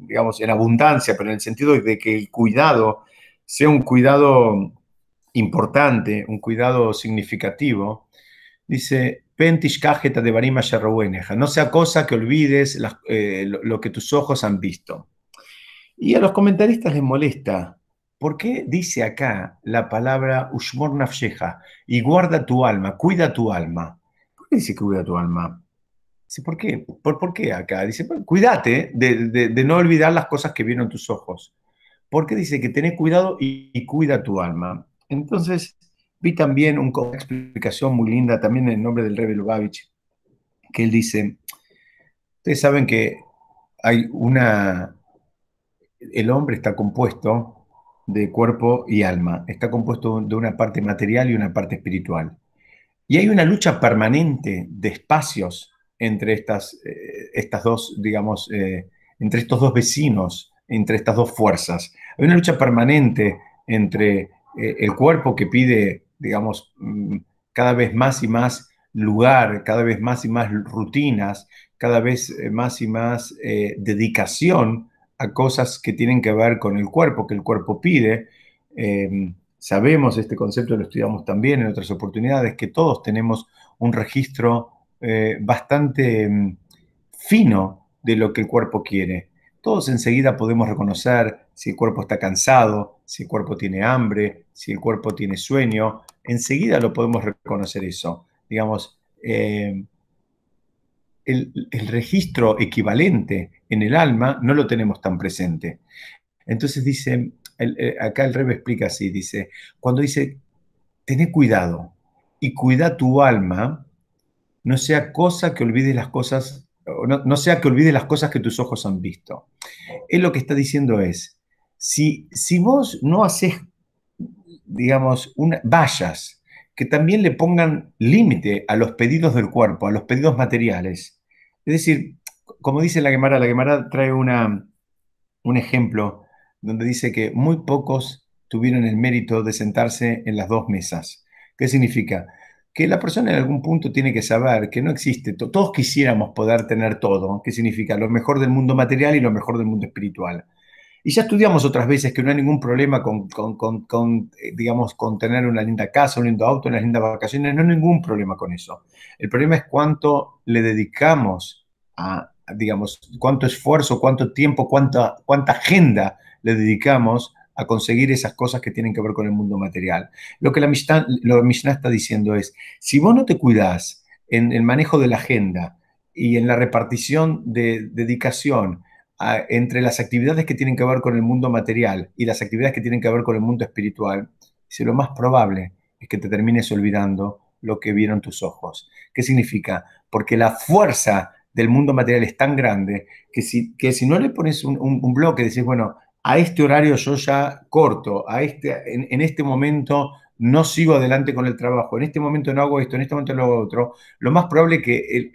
digamos, en abundancia, pero en el sentido de que el cuidado sea un cuidado importante, un cuidado significativo. Dice, Pentish de Barima No sea cosa que olvides eh, lo que tus ojos han visto. Y a los comentaristas les molesta. ¿Por qué dice acá la palabra Ushmor y guarda tu alma, cuida tu alma? ¿Por qué dice cuida tu alma? Dice, ¿por qué? ¿Por, qué acá? Dice, cuídate de, no olvidar las cosas que vieron tus ojos. ¿Por qué dice que tenés cuidado y, cuida tu alma. Entonces, vi también una explicación muy linda, también en nombre del Rebbe Lubavitch, que él dice, ustedes saben que hay una, el hombre está compuesto de cuerpo y alma, está compuesto de una parte material y una parte espiritual. Y hay una lucha permanente de espacios entre estas, eh, dos, digamos, eh, entre estos dos vecinos, entre estas dos fuerzas. Hay una lucha permanente entre eh, el cuerpo que pide, digamos, mm, cada vez más y más lugar, cada vez más y más rutinas, cada vez más y más dedicación a cosas que tienen que ver con el cuerpo, que el cuerpo pide. Em, sabemos, este concepto lo estudiamos también en otras oportunidades, que todos tenemos un registro eh, bastante em, fino de lo que el cuerpo quiere. Todos enseguida podemos reconocer si el cuerpo está cansado, si el cuerpo tiene hambre, si el cuerpo tiene sueño. Enseguida lo podemos reconocer eso. Digamos, em, el, registro equivalente en el alma no lo tenemos tan presente. Entonces dice, eh, acá el Rebe explica así, dice, cuando dice, tené cuidado y cuida tu alma, no sea cosa que olvides las cosas, no, sea que olvide las cosas que tus ojos han visto. Él lo que está diciendo es, si, si vos no haces, digamos, vallas, que también le pongan límite a los pedidos del cuerpo, a los pedidos materiales, es decir, como dice la Gemara, la Gemara trae un ejemplo donde dice que muy pocos tuvieron el mérito de sentarse en las dos mesas. ¿Qué significa? Que la persona en algún punto tiene que saber que no existe, todos quisiéramos poder tener todo, que significa lo mejor del mundo material y lo mejor del mundo espiritual. Y ya estudiamos otras veces que no hay ningún problema con, eh, digamos, con tener una linda casa, un lindo auto, unas lindas vacaciones, no hay ningún problema con eso. El problema es cuánto le dedicamos a, digamos, cuánto esfuerzo, cuánto tiempo, cuánta, cuánta agenda le dedicamos a conseguir esas cosas que tienen que ver con el mundo material. Lo que la Mishnah, la Mishnah está diciendo es, si vos no te cuidás en el manejo de la agenda y en la repartición de dedicación entre las actividades que tienen que ver con el mundo material y las actividades que tienen que ver con el mundo espiritual, si lo más probable es que te termines olvidando lo que vieron tus ojos. ¿Qué significa? Porque la fuerza del mundo material es tan grande que si, que si no le pones un, un, bloque, decís, bueno, a este horario yo ya corto, a este, en, en este momento no sigo adelante con el trabajo, en este momento no hago esto, en este momento no hago otro, lo más probable que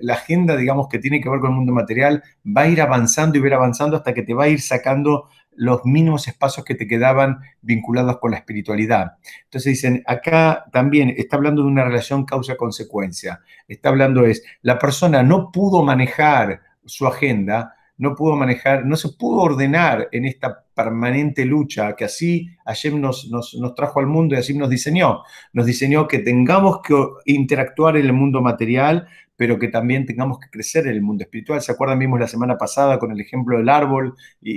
la agenda, digamos, que tiene que ver con el mundo material va a ir avanzando y va a ir avanzando hasta que te va a ir sacando los mínimos espacios que te quedaban vinculados con la espiritualidad. Entonces dicen, acá también está hablando de una relación causa-consecuencia, está hablando es, la persona no pudo manejar su agenda, no pudo manejar, no se pudo ordenar en esta permanente lucha que así Hashem nos, nos, trajo al mundo y así nos diseñó. Nos diseñó que tengamos que interactuar en el mundo material, pero que también tengamos que crecer en el mundo espiritual. ¿Se acuerdan? Vimos la semana pasada con el ejemplo del árbol y,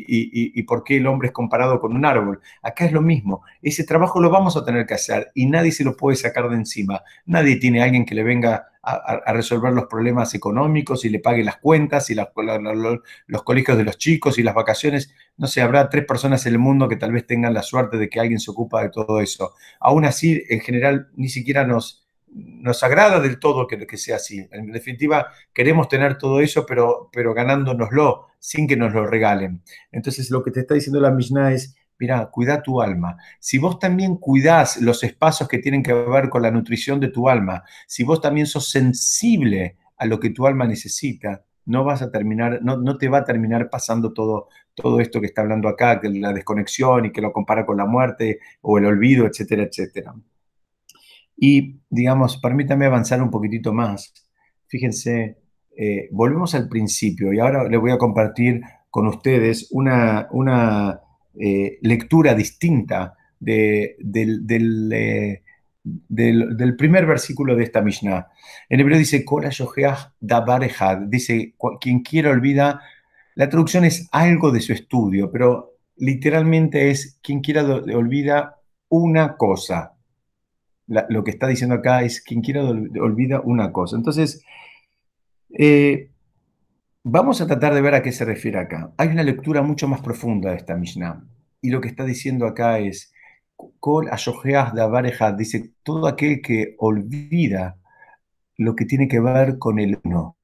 y por qué el hombre es comparado con un árbol. Acá es lo mismo. Ese trabajo lo vamos a tener que hacer y nadie se lo puede sacar de encima. Nadie tiene a alguien que le venga a, resolver los problemas económicos y le pague las cuentas y los colegios de los chicos y las vacaciones. No sé, habrá tres personas en el mundo que tal vez tengan la suerte de que alguien se ocupa de todo eso. Aún así, en general, ni siquiera nos, nos agrada del todo que, que sea así. En definitiva, queremos tener todo eso, pero, pero ganándonoslo, sin que nos lo regalen. Entonces, lo que te está diciendo la Mishnah es, Mira, cuida tu alma. Si vos también cuidás los espacios que tienen que ver con la nutrición de tu alma, si vos también sos sensible a lo que tu alma necesita, no vas a terminar, no, te va a terminar pasando todo, todo esto que está hablando acá, que la desconexión y que lo compara con la muerte o el olvido, etcétera, etcétera. Y, digamos, permítame avanzar un poquitito más. Fíjense, eh, volvemos al principio y ahora les voy a compartir con ustedes una, una eh, lectura distinta de, eh, del, primer versículo de esta Mishnah. En hebreo dice, Kol dice, quien quiera olvida, la traducción es algo de su estudio, pero literalmente es, quien quiera olvida una cosa. lo que está diciendo acá es, quien quiera olvida una cosa. Entonces, eh, Vamos a tratar de ver a qué se refiere acá. Hay una lectura mucho más profunda de esta Mishnah. Y lo que está diciendo acá es, Kol dice, todo aquel que olvida lo que tiene que ver con el no.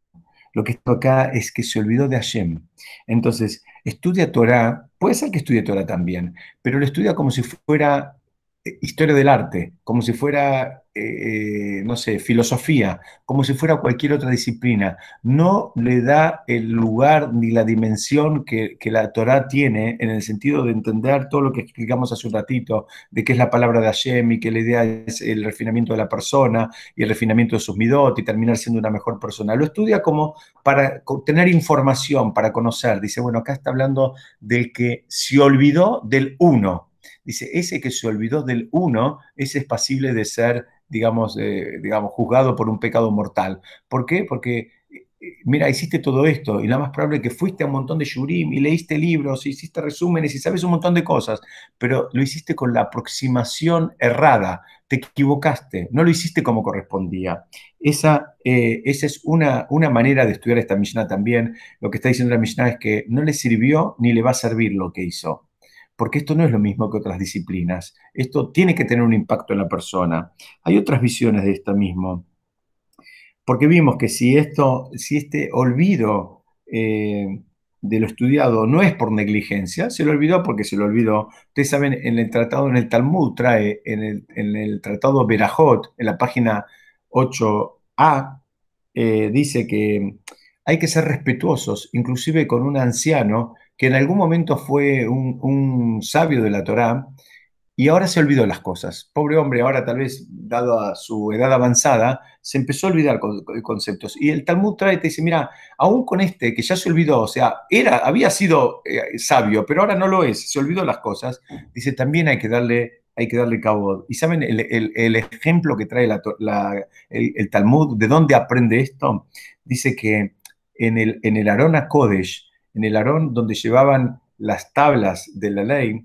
Lo que está acá es que se olvidó de Hashem. Entonces, estudia Torah, puede ser que estudie Torah también, pero lo estudia como si fuera eh, historia del arte, como si fuera, eh, eh, no sé, filosofía, como si fuera cualquier otra disciplina. No le da el lugar ni la dimensión que, que, la Torah tiene en el sentido de entender todo lo que explicamos hace un ratito, de qué es la palabra de Hashem y que la idea es el refinamiento de la persona y el refinamiento de sus midot y terminar siendo una mejor persona. Lo estudia como para tener información, para conocer. Dice, bueno, acá está hablando del que se olvidó del uno dice, ese que se olvidó del uno, ese es pasible de ser, digamos, eh, digamos juzgado por un pecado mortal. ¿Por qué? Porque eh, eh, mira, hiciste todo esto y la más probable que fuiste a un montón de shurim y leíste libros, y hiciste resúmenes y sabes un montón de cosas, pero lo hiciste con la aproximación errada, te equivocaste, no lo hiciste como correspondía. Esa, es una, una, manera de estudiar esta Mishnah también. Lo que está diciendo la Mishnah es que no le sirvió ni le va a servir lo que hizo porque esto no es lo mismo que otras disciplinas. Esto tiene que tener un impacto en la persona. Hay otras visiones de esto mismo, porque vimos que si, esto, si este olvido eh, de lo estudiado no es por negligencia, se lo olvidó porque se lo olvidó. Ustedes saben, en el tratado, en el Talmud trae, en el, tratado Berajot, en la página 8a, eh, dice que hay que ser respetuosos, inclusive con un anciano que en algún momento fue un, sabio de la Torá y ahora se olvidó las cosas. Pobre hombre, ahora tal vez, dado a su edad avanzada, se empezó a olvidar conceptos. Y el Talmud trae y te dice, mira, aún con este que ya se olvidó, o sea, era, había sido eh, sabio, pero ahora no lo es, se olvidó las cosas, dice, también hay que darle hay que darle cabo. Y saben el, ejemplo que trae la, el, Talmud, de dónde aprende esto, dice que en el, en el Arona Kodesh, en el Aarón donde llevaban las tablas de la ley,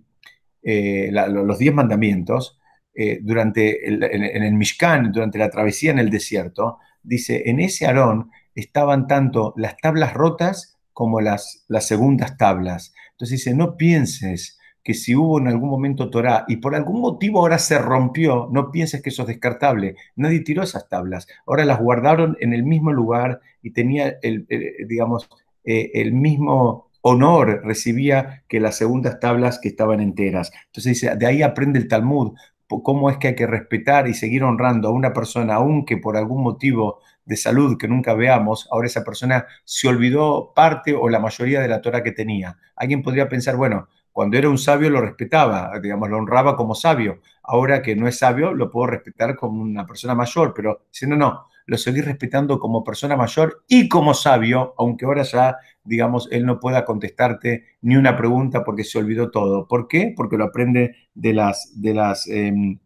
eh, los diez mandamientos, eh, durante el, en, el Mishkan, durante la travesía en el desierto, dice, en ese Aarón estaban tanto las tablas rotas como las, las segundas tablas. Entonces dice, no pienses que si hubo en algún momento Torah y por algún motivo ahora se rompió, no pienses que eso es descartable. Nadie tiró esas tablas. Ahora las guardaron en el mismo lugar y tenía, el digamos, eh, el mismo honor recibía que las segundas tablas que estaban enteras. Entonces dice, de ahí aprende el Talmud, cómo es que hay que respetar y seguir honrando a una persona, aunque por algún motivo de salud que nunca veamos, ahora esa persona se olvidó parte o la mayoría de la Torah que tenía. Alguien podría pensar, bueno, cuando era un sabio lo respetaba, digamos, lo honraba como sabio. Ahora que no es sabio, lo puedo respetar como una persona mayor, pero si no, no, lo seguís respetando como persona mayor y como sabio, aunque ahora ya, digamos, él no pueda contestarte ni una pregunta porque se olvidó todo. ¿Por qué? Porque lo aprende de las, de las, em,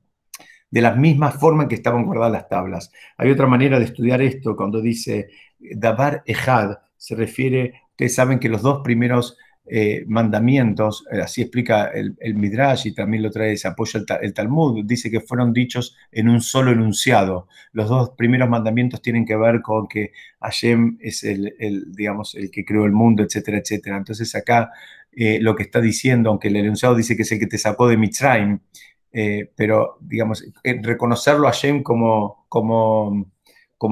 de las mismas formas en que estaban guardadas las tablas. Hay otra manera de estudiar esto cuando dice Dabar Ejad, se refiere, ustedes saben que los dos primeros eh, mandamientos, eh, así explica el, Midrash y también lo trae, se apoya el, Talmud, dice que fueron dichos en un solo enunciado. Los dos primeros mandamientos tienen que ver con que Hashem es el, digamos, el que creó el mundo, etcétera, etcétera. Entonces acá eh, lo que está diciendo, aunque el enunciado dice que es el que te sacó de Mitzrayim, pero, digamos, reconocerlo a Hashem como, como,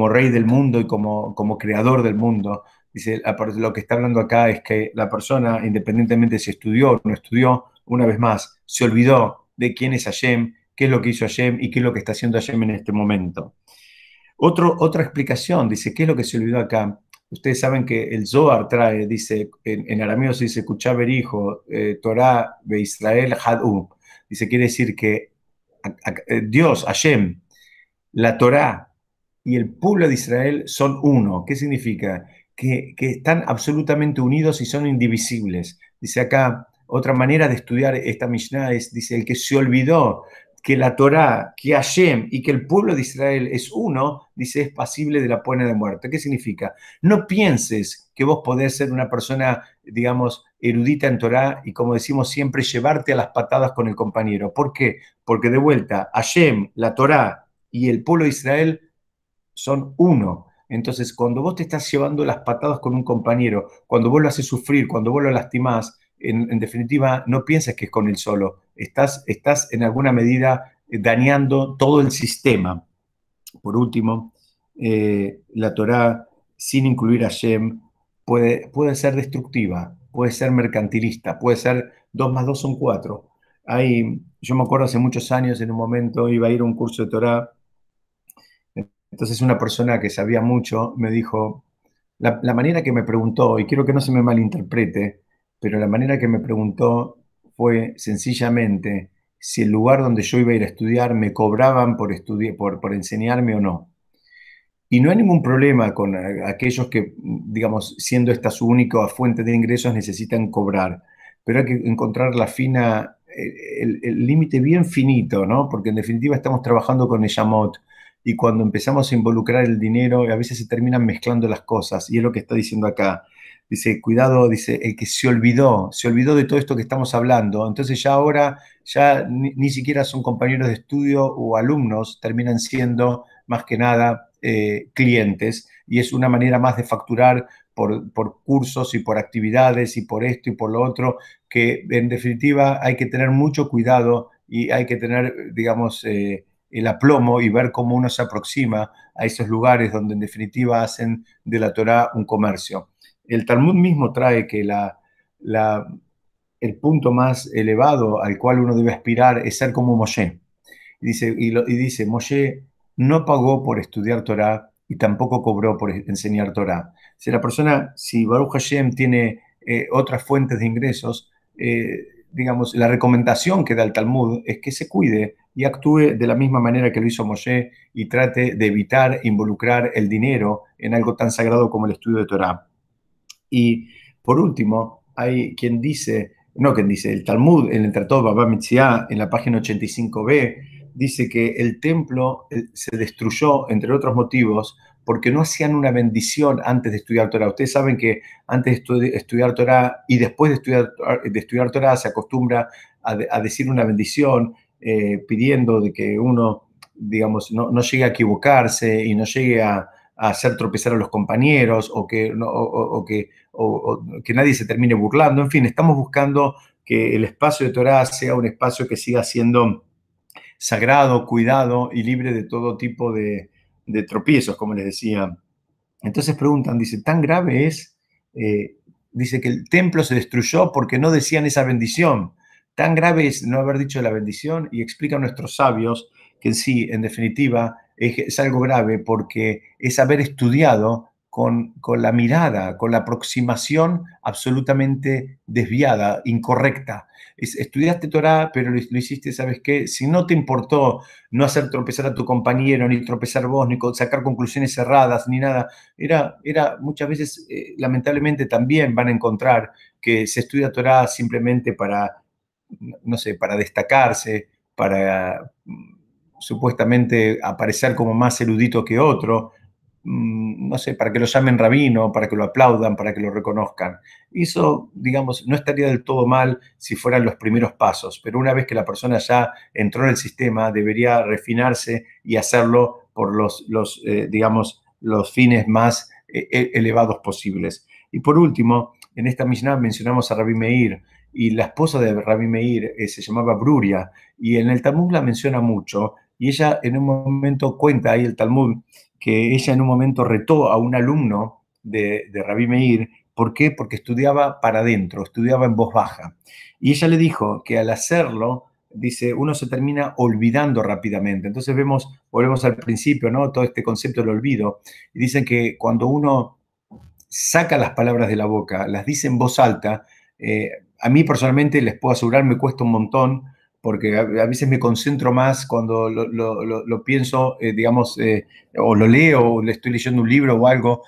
rey del mundo y como, como creador del mundo, Dice, lo que está hablando acá es que la persona, independientemente si estudió o no estudió, una vez más, se olvidó de quién es Hashem, qué es lo que hizo Hashem y qué es lo que está haciendo Hashem en este momento. Otro, otra explicación, dice, ¿qué es lo que se olvidó acá? Ustedes saben que el Zohar trae, dice, en, arameo se dice, Kuchaber hijo, eh, Torah de Israel, Hadú. Dice, quiere decir que eh, Dios, Hashem, la Torah y el pueblo de Israel son uno. ¿Qué significa? que, están absolutamente unidos y son indivisibles. Dice acá, otra manera de estudiar esta Mishnah es, dice, el que se olvidó que la Torá, que Hashem y que el pueblo de Israel es uno, dice, es pasible de la pena de muerte. ¿Qué significa? No pienses que vos podés ser una persona, digamos, erudita en Torá y, como decimos siempre, llevarte a las patadas con el compañero. ¿Por qué? Porque de vuelta, Hashem, la Torá y el pueblo de Israel son uno. Entonces, cuando vos te estás llevando las patadas con un compañero, cuando vos lo haces sufrir, cuando vos lo lastimás, en, definitiva, no pienses que es con él solo. Estás, estás en alguna medida eh, dañando todo el sistema. Por último, eh, la Torá, sin incluir a Shem, puede, puede ser destructiva, puede ser mercantilista, puede ser dos más dos son cuatro. yo me acuerdo hace muchos años, en un momento iba a ir a un curso de Torá entonces una persona que sabía mucho me dijo, la, manera que me preguntó, y quiero que no se me malinterprete, pero la manera que me preguntó fue sencillamente si el lugar donde yo iba a ir a estudiar me cobraban por, por, por enseñarme o no. Y no hay ningún problema con aquellos que, digamos, siendo esta su única fuente de ingresos, necesitan cobrar. Pero hay que encontrar la fina, eh, el límite bien finito, ¿no? Porque en definitiva estamos trabajando con el Yamot, y cuando empezamos a involucrar el dinero, a veces se terminan mezclando las cosas, y es lo que está diciendo acá. Dice, cuidado, dice, el que se olvidó, se olvidó de todo esto que estamos hablando, entonces ya ahora, ya ni, siquiera son compañeros de estudio o alumnos, terminan siendo más que nada eh, clientes, y es una manera más de facturar por, por, cursos y por actividades y por esto y por lo otro, que en definitiva hay que tener mucho cuidado y hay que tener, digamos, eh, el aplomo y ver cómo uno se aproxima a esos lugares donde en definitiva hacen de la Torá un comercio. El Talmud mismo trae que la, el punto más elevado al cual uno debe aspirar es ser como Moshe. Y dice, dice Moshe no pagó por estudiar Torá y tampoco cobró por enseñar Torá. Si la persona, si Baruch Hashem tiene eh, otras fuentes de ingresos, eh, digamos, la recomendación que da el Talmud es que se cuide y actúe de la misma manera que lo hizo Moshe y trate de evitar involucrar el dinero en algo tan sagrado como el estudio de Torah. Y por último, hay quien dice, no quien dice, el Talmud en el Tratado Baba Mitzvah, en la página 85b, dice que el templo eh, se destruyó, entre otros motivos, porque no hacían una bendición antes de estudiar Torah. Ustedes saben que antes de estudiar Torah y después de estudiar, de estudiar Torah se acostumbra a decir una bendición eh, pidiendo de que uno, digamos, no, no, llegue a equivocarse y no llegue a, hacer tropezar a los compañeros o que, no, o, que, nadie se termine burlando. En fin, estamos buscando que el espacio de Torah sea un espacio que siga siendo sagrado, cuidado y libre de todo tipo de, tropiezos, como les decía. Entonces preguntan, dice, tan grave es, eh, dice que el templo se destruyó porque no decían esa bendición. Tan grave es no haber dicho la bendición y explica a nuestros sabios que sí, en definitiva, es, algo grave porque es haber estudiado con, con, la mirada, con la aproximación absolutamente desviada, incorrecta. estudiaste Torah, pero lo, hiciste, ¿sabes qué? Si no te importó no hacer tropezar a tu compañero, ni tropezar vos, ni sacar conclusiones cerradas, ni nada, era, era muchas veces, eh, lamentablemente también van a encontrar que se estudia Torah simplemente para no sé, para destacarse, para mm, supuestamente aparecer como más erudito que otro, mm, no sé, para que lo llamen rabino, para que lo aplaudan, para que lo reconozcan. Eso, digamos, no estaría del todo mal si fueran los primeros pasos, pero una vez que la persona ya entró en el sistema, debería refinarse y hacerlo por los, eh, digamos, los fines más eh, e, elevados posibles. Y por último, en esta misión mencionamos a Rabbi Meir, y la esposa de Rabbi Meir eh, se llamaba Bruria, y en el Talmud la menciona mucho, y ella en un momento cuenta ahí el Talmud que ella en un momento retó a un alumno de, de Rabbi Meir, ¿por qué? Porque estudiaba para adentro, estudiaba en voz baja, y ella le dijo que al hacerlo, dice, uno se termina olvidando rápidamente, entonces vemos, volvemos al principio, ¿no? Todo este concepto del olvido, y dicen que cuando uno saca las palabras de la boca, las dice en voz alta, eh, a mí personalmente les puedo asegurar, me cuesta un montón, porque a, veces me concentro más cuando lo, pienso, eh, digamos, eh, o lo leo, o le estoy leyendo un libro o algo,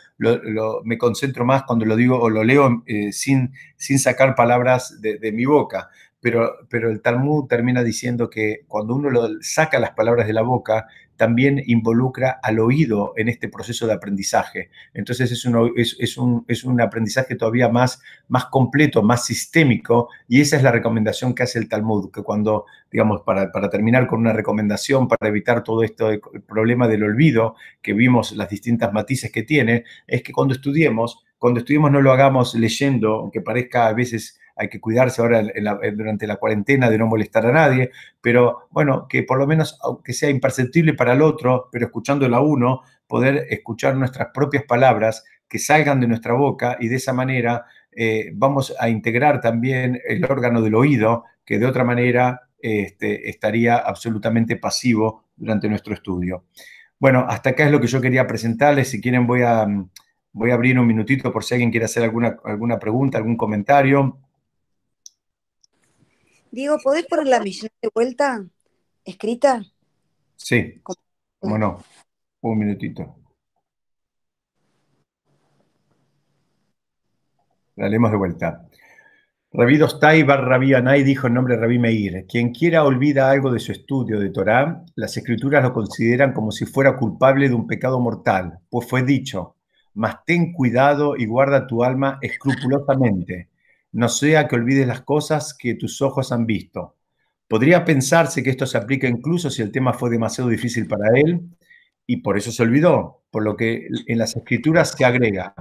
me concentro más cuando lo digo o lo leo eh, sin, sin sacar palabras de, mi boca. Pero, pero, el Talmud termina diciendo que cuando uno lo saca las palabras de la boca, también involucra al oído en este proceso de aprendizaje. Entonces es un, es, un, aprendizaje todavía más, más completo, más sistémico, y esa es la recomendación que hace el Talmud, que cuando, digamos, para, terminar con una recomendación, para evitar todo esto, el problema del olvido, que vimos las distintas matices que tiene, es que cuando estudiemos, cuando estudiemos no lo hagamos leyendo, aunque parezca a veces hay que cuidarse ahora durante la cuarentena de no molestar a nadie, pero bueno, que por lo menos, aunque sea imperceptible para el otro, pero escuchándolo a uno, poder escuchar nuestras propias palabras que salgan de nuestra boca y de esa manera eh, vamos a integrar también el órgano del oído, que de otra manera este, estaría absolutamente pasivo durante nuestro estudio. Bueno, hasta acá es lo que yo quería presentarles. Si quieren voy a, voy a abrir un minutito por si alguien quiere hacer alguna, alguna pregunta, algún comentario. Diego, ¿podés poner la misión de vuelta? ¿Escrita? Sí. ¿Cómo? no? Un minutito. La leemos de vuelta. Rabí Dostai bar Rabí Anay dijo en nombre de Rabí Meir, quien quiera olvida algo de su estudio de Torá, las escrituras lo consideran como si fuera culpable de un pecado mortal, pues fue dicho, mas ten cuidado y guarda tu alma escrupulosamente, no sea que olvides las cosas que tus ojos han visto. Podría pensarse que esto se aplica incluso si el tema fue demasiado difícil para él y por eso se olvidó, por lo que en las escrituras se agrega,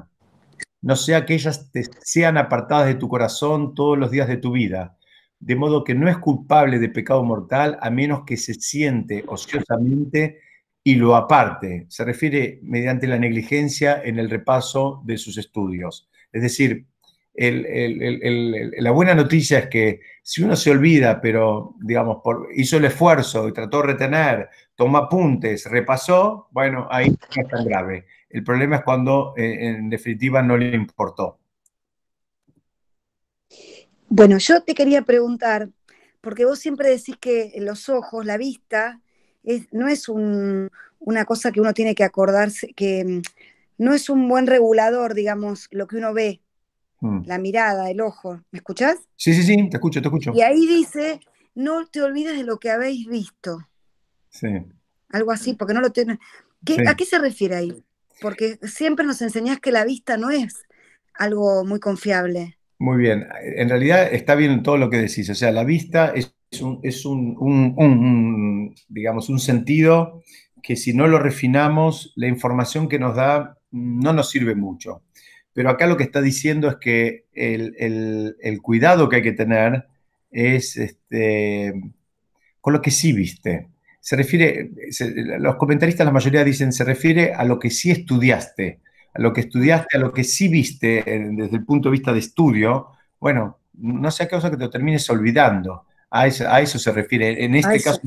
no sea que ellas te sean apartadas de tu corazón todos los días de tu vida, de modo que no es culpable de pecado mortal a menos que se siente ociosamente y lo aparte. Se refiere mediante la negligencia en el repaso de sus estudios. Es decir, la buena noticia es que si uno se olvida, pero digamos, por, hizo el esfuerzo y trató de retener, tomó apuntes, repasó, bueno, ahí no es tan grave. El problema es cuando, eh, en definitiva, no le importó. Bueno, yo te quería preguntar, porque vos siempre decís que los ojos, la vista, no es una cosa que uno tiene que acordarse, que mm, no es un buen regulador, digamos, lo que uno ve, Mm. la mirada, el ojo. ¿Me escuchás? Sí, sí, sí, te escucho, te escucho. Y ahí dice, no te olvides de lo que habéis visto. Sí. Algo así, porque no lo tienen. ¿A qué se refiere ahí? Porque siempre nos enseñás que la vista no es algo muy confiable. Muy bien, en realidad está bien todo lo que decís, o sea, la vista es un, digamos, un sentido que si no lo refinamos, la información que nos da no nos sirve mucho pero acá lo que está diciendo es que el, cuidado que hay que tener es este, con lo que sí viste. Se refiere, los comentaristas la mayoría dicen, se refiere a lo que sí estudiaste, a lo que estudiaste, a lo que sí viste eh, desde el punto de vista de estudio. Bueno, no sea causa que te termines olvidando. A a eso se refiere. En este caso,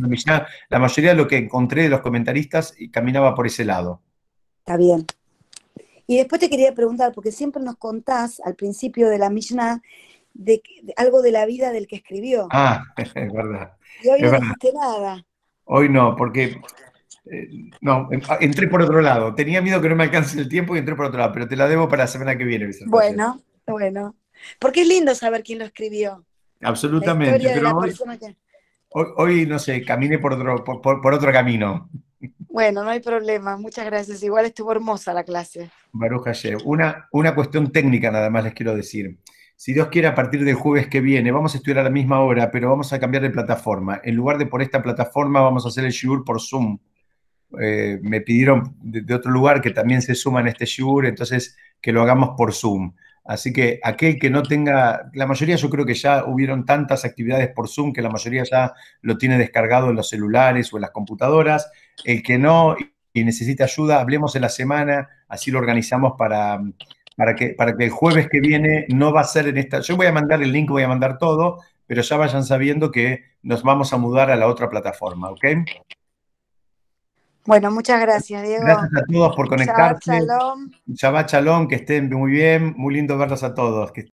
la mayoría de lo que encontré de los comentaristas caminaba por ese lado. Está bien, y después te quería preguntar, porque siempre nos contás al principio de la Mishnah de, algo de la vida del que escribió. Ah, <laughs> es verdad. Y hoy no dijiste nada. Hoy no, porque eh, no, em, ah, entré por otro lado. Tenía miedo que no me alcance el tiempo y entré por otro lado, pero te la debo para la semana que viene. Bueno, bueno. Porque es lindo saber quién lo escribió. Absolutamente. Pero hoy, no sé, caminé por otro, por otro camino. Bueno, no hay problema. Muchas gracias. Igual estuvo hermosa la clase. Maruja, Una, una cuestión técnica nada más les quiero decir. Si Dios quiere, a partir del jueves que viene, vamos a estudiar a la misma hora, pero vamos a cambiar de plataforma. En lugar de por esta plataforma, vamos a hacer el shiur por Zoom. Eh, me pidieron de, otro lugar que también se suma en este shiur, entonces que lo hagamos por Zoom. Así que aquel que no tenga, la mayoría yo creo que ya hubieron tantas actividades por Zoom que la mayoría ya lo tiene descargado en los celulares o en las computadoras. El que no y necesita ayuda, hablemos en la semana, así lo organizamos para, para, que, para que el jueves que viene no va a ser en esta... Yo voy a mandar el link, voy a mandar todo, pero ya vayan sabiendo que nos vamos a mudar a la otra plataforma, ¿ok? Bueno, muchas gracias, Diego. Gracias a todos por conectarse. Shabbat chalón. shalom, que estén muy bien. Muy lindo verlos a todos. Que